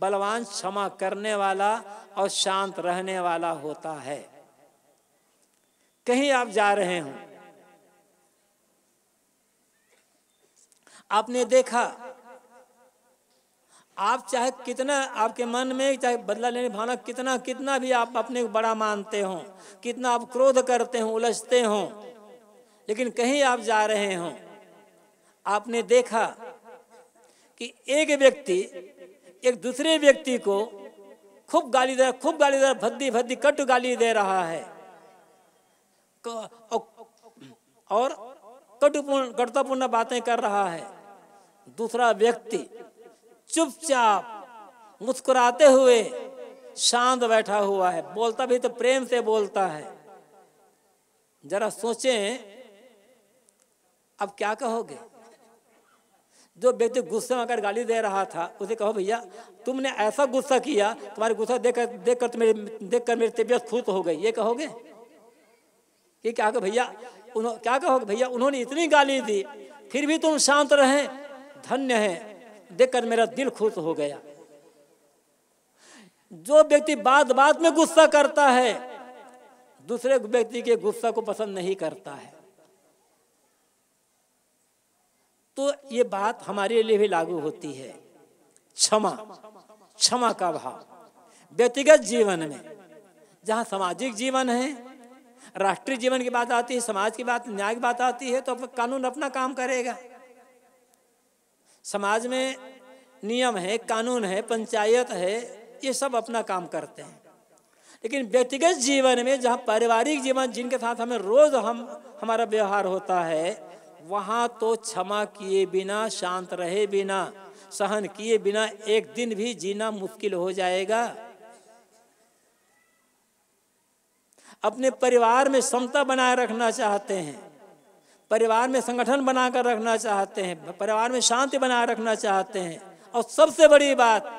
बलवान क्षमा करने वाला और शांत रहने वाला होता है कहीं आप जा रहे हो आपने देखा आप चाहे कितना आपके मन में चाहे बदला लेने भावना कितना कितना भी आप अपने को बड़ा मानते हो कितना आप क्रोध करते हो उलझते हो लेकिन कहीं आप जा रहे हो आपने देखा कि एक व्यक्ति एक दूसरे व्यक्ति को खूब गाली दे खूब गाली दे भद्दी भद्दी कट गाली दे रहा है और कटुपूर्ण कटतापूर्ण बातें कर रहा है दूसरा व्यक्ति चुपचाप मुस्कुराते हुए शांत बैठा हुआ है बोलता भी तो प्रेम से बोलता है जरा सोचें अब क्या कहोगे जो व्यक्ति गुस्से में आकर गाली दे रहा था उसे कहो भैया तुमने ऐसा गुस्सा किया तुम्हारे गुस्सा देख कर देख कर तुम्हें तो देख कर मेरी तबीयत खुश हो गई ये कहोगे कि क्या कहो भैया क्या कहोगे भैया उन्होंने इतनी गाली दी फिर भी तुम शांत रहे धन्य है देख कर मेरा दिल खुश हो गया जो व्यक्ति बात बात में गुस्सा करता है दूसरे व्यक्ति के गुस्सा को पसंद नहीं करता है तो ये बात हमारे लिए भी लागू होती है क्षमा क्षमा का भाव व्यक्तिगत जीवन में जहाँ सामाजिक जीवन है राष्ट्रीय जीवन की बात आती है समाज की बात न्याय की बात आती है तो कानून अपना काम करेगा समाज में नियम है कानून है पंचायत है ये सब अपना काम करते हैं लेकिन व्यक्तिगत जीवन में जहाँ पारिवारिक जीवन जिनके साथ हमें रोज हम हमारा व्यवहार होता है वहाँ तो क्षमा किए बिना शांत रहे बिना सहन किए बिना एक दिन भी जीना मुश्किल हो जाएगा अपने परिवार में समता बनाए रखना चाहते हैं परिवार में संगठन बनाकर रखना चाहते हैं परिवार में शांति बनाए रखना चाहते हैं और सबसे बड़ी बात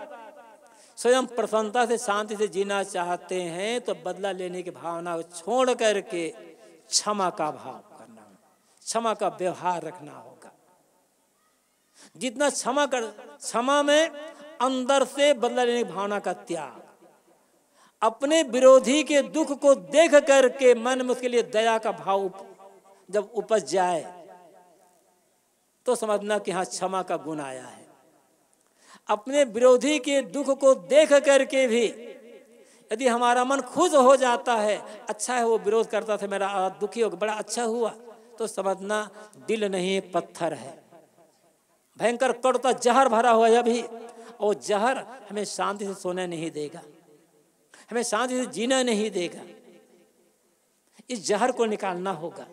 स्वयं प्रसन्नता से शांति से जीना चाहते हैं तो बदला लेने की भावना को छोड़ करके क्षमा का भाव क्षमा का व्यवहार रखना होगा जितना क्षमा कर क्षमा में अंदर से बदला लेने की भावना का त्याग अपने विरोधी के दुख को देख करके मन में उसके लिए दया का भाव जब उपज जाए तो समझना कि हाँ क्षमा का गुण आया है अपने विरोधी के दुख को देख करके भी यदि हमारा मन खुश हो जाता है अच्छा है वो विरोध करता था मेरा दुखी हो बड़ा अच्छा हुआ तो समझना दिल नहीं पत्थर है भयंकर कड़ता जहर भरा हुआ है अभी और जहर हमें शांति से सोने नहीं देगा हमें शांति से जीना नहीं देगा इस जहर को निकालना होगा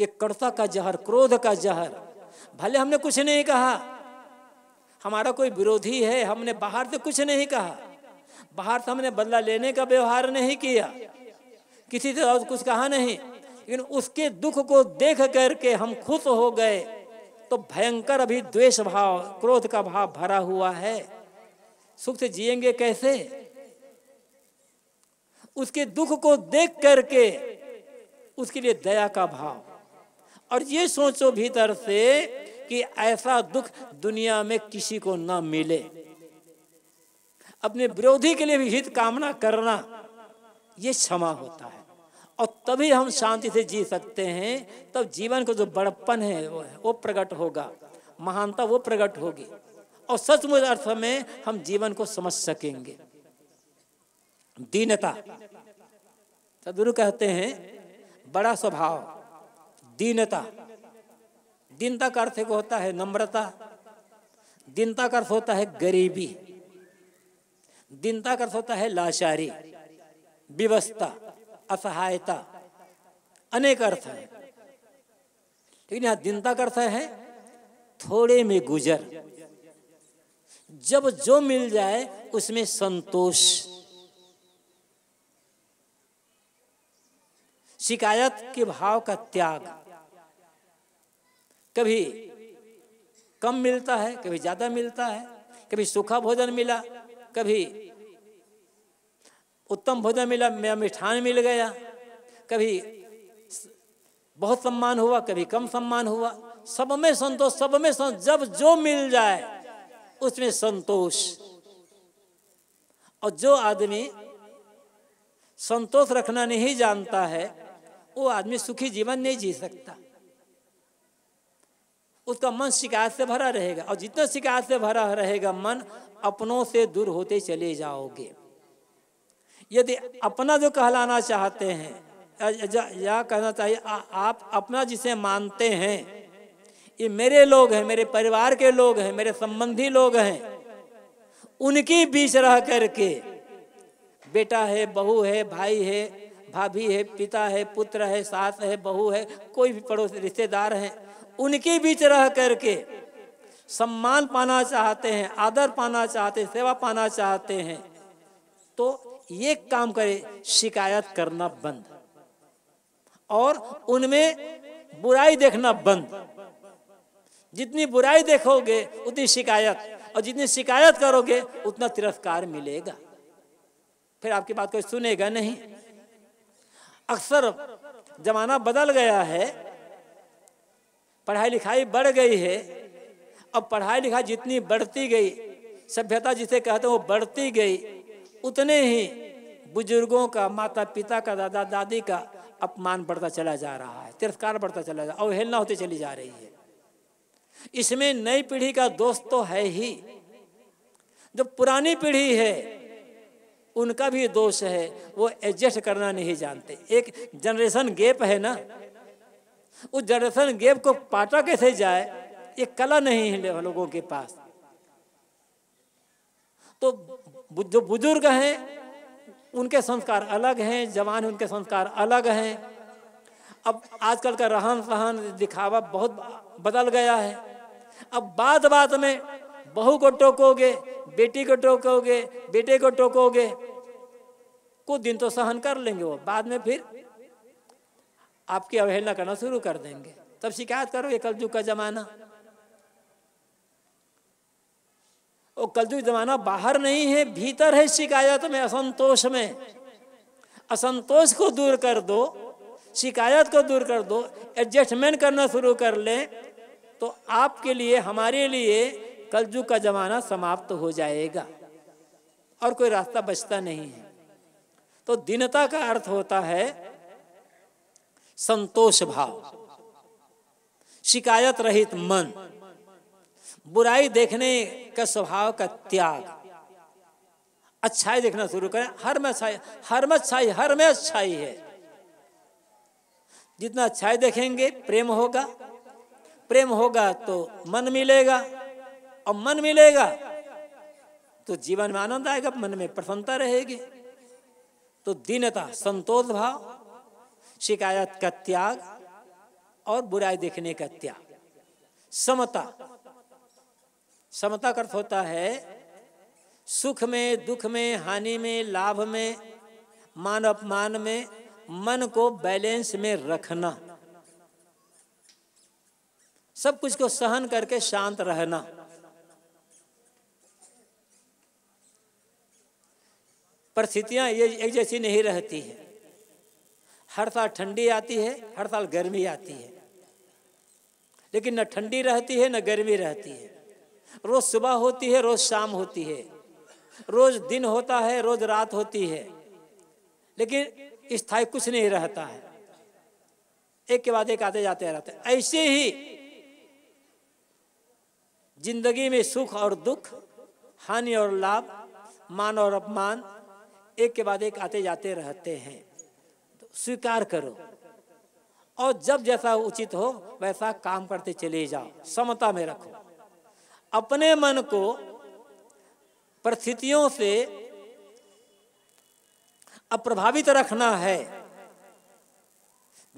ये कड़ता का जहर क्रोध का जहर भले हमने कुछ नहीं कहा हमारा कोई विरोधी है हमने बाहर से कुछ नहीं कहा बाहर से हमने बदला लेने का व्यवहार नहीं किया किसी से और कुछ कहा नहीं इन उसके दुख को देख करके हम खुश हो गए तो भयंकर अभी द्वेष भाव क्रोध का भाव भरा हुआ है सुख से जिएंगे कैसे उसके दुख को देख करके उसके लिए दया का भाव और ये सोचो भीतर से कि ऐसा दुख दुनिया में किसी को ना मिले अपने विरोधी के लिए भी हित कामना करना ये क्षमा होता है और तभी हम शांति से जी सकते हैं तब जीवन का जो बड़प्पन है वो है वो प्रकट होगा महानता वो प्रकट होगी और सचमुच अर्थ में हम जीवन को समझ सकेंगे दीनता सदगुरु कहते हैं बड़ा स्वभाव दीनता दीनता का अर्थ होता है नम्रता दीनता का अर्थ होता है गरीबी दीनता का अर्थ होता है लाचारी विवस्था असहायता अनेक अर्थ है लेकिन यहां दिनता का अर्थ है थोड़े में गुजर जब जो मिल जाए उसमें संतोष शिकायत के भाव का त्याग कभी कम मिलता है कभी ज्यादा मिलता है कभी सूखा भोजन मिला कभी उत्तम भोजन मिला मेरा मिष्ठान मिल गया कभी बहुत सम्मान हुआ कभी कम सम्मान हुआ सब में संतोष सब में संतोष जब जो मिल जाए उसमें संतोष और जो आदमी संतोष रखना नहीं जानता है वो आदमी सुखी जीवन नहीं जी सकता उसका मन शिकायत से भरा रहेगा और जितना शिकायत से भरा रहेगा मन अपनों से दूर होते चले जाओगे यदि अपना जो कहलाना चाहते हैं या कहना चाहिए आ, आप अपना जिसे मानते हैं ये मेरे लोग हैं मेरे परिवार के लोग हैं मेरे संबंधी लोग हैं उनके बीच रह करके बेटा है बहू है भाई है भाभी है पिता है पुत्र है सास है बहू है कोई भी पड़ोस रिश्तेदार हैं उनके बीच रह करके सम्मान पाना चाहते हैं आदर पाना चाहते हैं सेवा पाना चाहते हैं तो ये काम करे शिकायत करना बंद और उनमें बुराई देखना बंद जितनी बुराई देखोगे उतनी शिकायत और जितनी शिकायत करोगे उतना तिरस्कार मिलेगा फिर आपकी बात कोई सुनेगा नहीं अक्सर जमाना बदल गया है पढ़ाई लिखाई बढ़ गई है अब पढ़ाई लिखाई जितनी बढ़ती गई सभ्यता जिसे कहते हैं वो बढ़ती गई उतने ही बुजुर्गों का माता पिता का दादा दादी का अपमान बढ़ता चला जा रहा है तिरस्कार बढ़ता चला जा अवहेलना होती चली जा रही है इसमें नई पीढ़ी का दोस्त तो है ही जो पुरानी पीढ़ी है उनका भी दोष है वो एडजस्ट करना नहीं जानते एक जनरेशन गैप है ना उस जनरेशन गैप को पाटा कैसे जाए ये कला नहीं है लोगों के पास तो जो बुजुर्ग हैं उनके संस्कार अलग हैं जवान उनके संस्कार अलग हैं अब आजकल का रहन सहन दिखावा बहुत बदल गया है अब बात बात में बहू को टोकोगे बेटी को टोकोगे बेटे को टोकोगे कुछ दिन तो सहन कर लेंगे वो बाद में फिर आपकी अवहेलना करना शुरू कर देंगे तब शिकायत करोगे कल का जमाना वो कलयुग जमाना बाहर नहीं है भीतर है शिकायत में असंतोष में असंतोष को दूर कर दो शिकायत को दूर कर दो एडजस्टमेंट करना शुरू कर ले तो आपके लिए हमारे लिए कलजुग का जमाना समाप्त हो जाएगा और कोई रास्ता बचता नहीं है तो दीनता का अर्थ होता है संतोष भाव शिकायत रहित मन बुराई देखने का स्वभाव का त्याग अच्छाई देखना शुरू करें हर में अच्छाई हर में अच्छाई हर में अच्छाई है जितना अच्छाई देखेंगे प्रेम होगा प्रेम होगा तो मन मिलेगा और मन मिलेगा तो जीवन में आनंद आएगा मन में प्रसन्नता रहेगी तो दीनता संतोष भाव शिकायत का त्याग और बुराई देखने का त्याग समता समता का अर्थ होता है सुख में दुख में हानि में लाभ में मान अपमान में मन को बैलेंस में रखना सब कुछ को सहन करके शांत रहना परिस्थितियां ये एक जैसी नहीं रहती है हर साल ठंडी आती है हर साल गर्मी आती है लेकिन न ठंडी रहती है न गर्मी रहती है रोज सुबह होती है रोज शाम होती है रोज दिन होता है रोज रात होती है लेकिन स्थायी कुछ नहीं रहता है एक के बाद एक आते जाते रहते ऐसे ही जिंदगी में सुख और दुख हानि और लाभ मान और अपमान एक के बाद एक आते जाते रहते हैं तो स्वीकार करो और जब जैसा उचित हो वैसा काम करते चले जाओ समता में रखो अपने मन को परिस्थितियों से अप्रभावित रखना है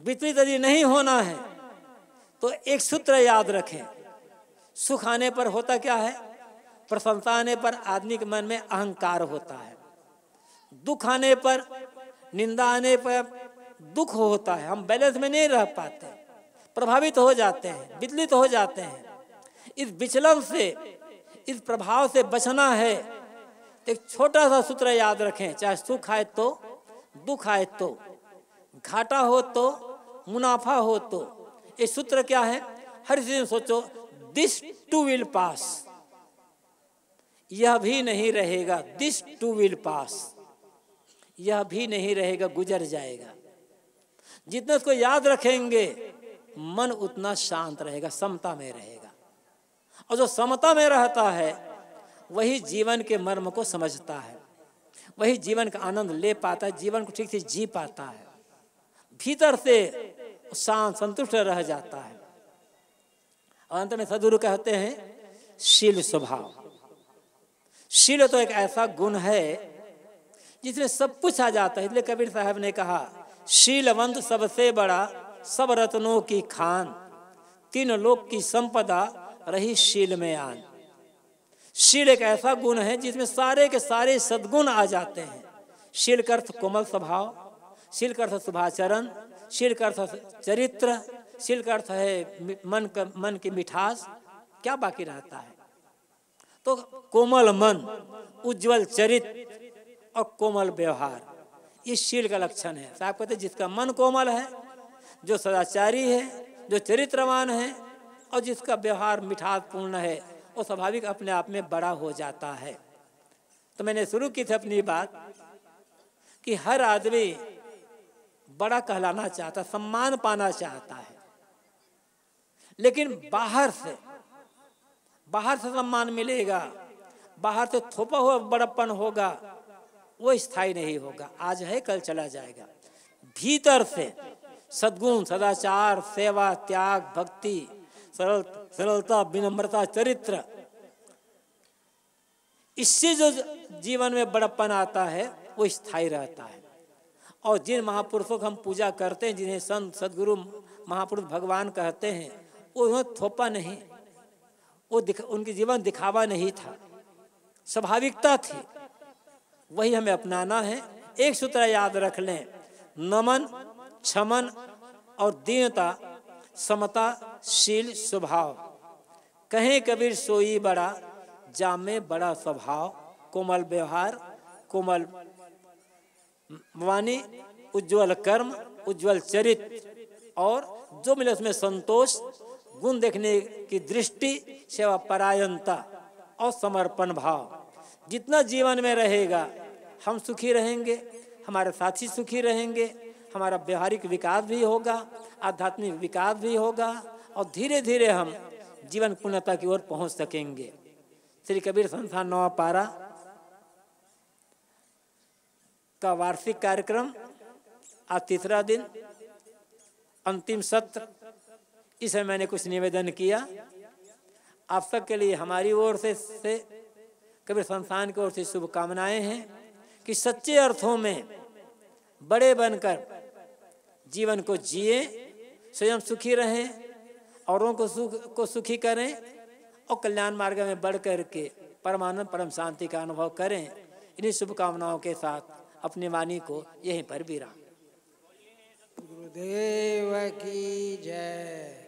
विपरीत यदि नहीं होना है तो एक सूत्र याद रखें सुख आने पर होता क्या है प्रशंसा आने पर आदमी के मन में अहंकार होता है दुख आने पर निंदा आने पर दुख होता है हम बैलेंस में नहीं रह पाते प्रभावित हो जाते हैं विचलित हो जाते हैं इस विचलन से इस प्रभाव से बचना है एक छोटा सा सूत्र याद रखें चाहे सुख आए तो दुख आए तो घाटा हो तो मुनाफा हो तो ये सूत्र क्या है हर चीज सोचो दिस टू विल पास यह भी नहीं रहेगा दिस टू विल पास यह भी नहीं रहेगा गुजर जाएगा जितना उसको याद रखेंगे मन उतना शांत रहेगा समता में रहेगा और जो समता में रहता है वही जीवन के मर्म को समझता है वही जीवन का आनंद ले पाता है जीवन को ठीक से जी पाता है भीतर से शांत संतुष्ट रह जाता है और अंत में सदगुरु कहते हैं शील स्वभाव शील तो एक ऐसा गुण है जिसमें सब कुछ आ जाता है इसलिए कबीर साहब ने कहा शीलवंत सबसे बड़ा सब रत्नों की खान तीन लोक की संपदा रही शील में आन शील एक ऐसा गुण है जिसमें सारे के सारे सदगुण आ जाते हैं शील अर्थ कोमल स्वभाव शील अर्थ शुभाचरण शील अर्थ चरित्र शील अर्थ है मन का मन की मिठास क्या बाकी रहता है तो कोमल मन उज्जवल चरित्र और कोमल व्यवहार इस शील का लक्षण है साहब कहते जिसका मन कोमल है जो सदाचारी है जो चरित्रवान है और जिसका व्यवहार मिठास पूर्ण है वो स्वाभाविक अपने आप में बड़ा हो जाता है तो मैंने शुरू की थी अपनी बात कि हर आदमी बड़ा कहलाना चाहता सम्मान पाना चाहता है लेकिन बाहर से बाहर से सम्मान मिलेगा बाहर से थोपा हुआ बड़प्पन होगा वो स्थायी नहीं होगा आज है कल चला जाएगा भीतर से सदगुण सदाचार सेवा त्याग भक्ति सरल सरलता विनम्रता चरित्र इससे जो जीवन में बड़प्पन आता है वो स्थायी रहता है और जिन महापुरुषों को हम पूजा करते हैं जिन्हें संत सदगुरु महापुरुष भगवान कहते हैं उन्होंने थोपा नहीं वो दिख उनके जीवन दिखावा नहीं था स्वाभाविकता थी वही हमें अपनाना है एक सूत्र याद रख लें नमन क्षमन और दीनता समता शील स्वभाव कहें कबीर सोई बड़ा जामे बड़ा स्वभाव कोमल व्यवहार कोमल वाणी उज्जवल कर्म उज्जवल चरित्र और जो मिले उसमें संतोष गुण देखने की दृष्टि सेवा परायणता और समर्पण भाव जितना जीवन में रहेगा हम सुखी रहेंगे हमारे साथी सुखी रहेंगे हमारा व्यवहारिक विकास भी होगा आध्यात्मिक विकास भी होगा और धीरे धीरे हम जीवन पूर्णता की ओर पहुंच सकेंगे श्री कबीर संस्थान नवापारा का वार्षिक कार्यक्रम आज तीसरा दिन अंतिम सत्र इसे मैंने कुछ निवेदन किया आप सब के लिए हमारी ओर से, से कबीर संस्थान की ओर से शुभकामनाएं हैं कि सच्चे अर्थों में बड़े बनकर जीवन को जिए स्वयं सुखी रहें औरों को सुख को सुखी करें और कल्याण मार्ग में बढ़ करके परमानंद परम शांति का अनुभव करें इन्हीं शुभकामनाओं के साथ अपनी वाणी को यहीं पर विराम गुरुदेव की जय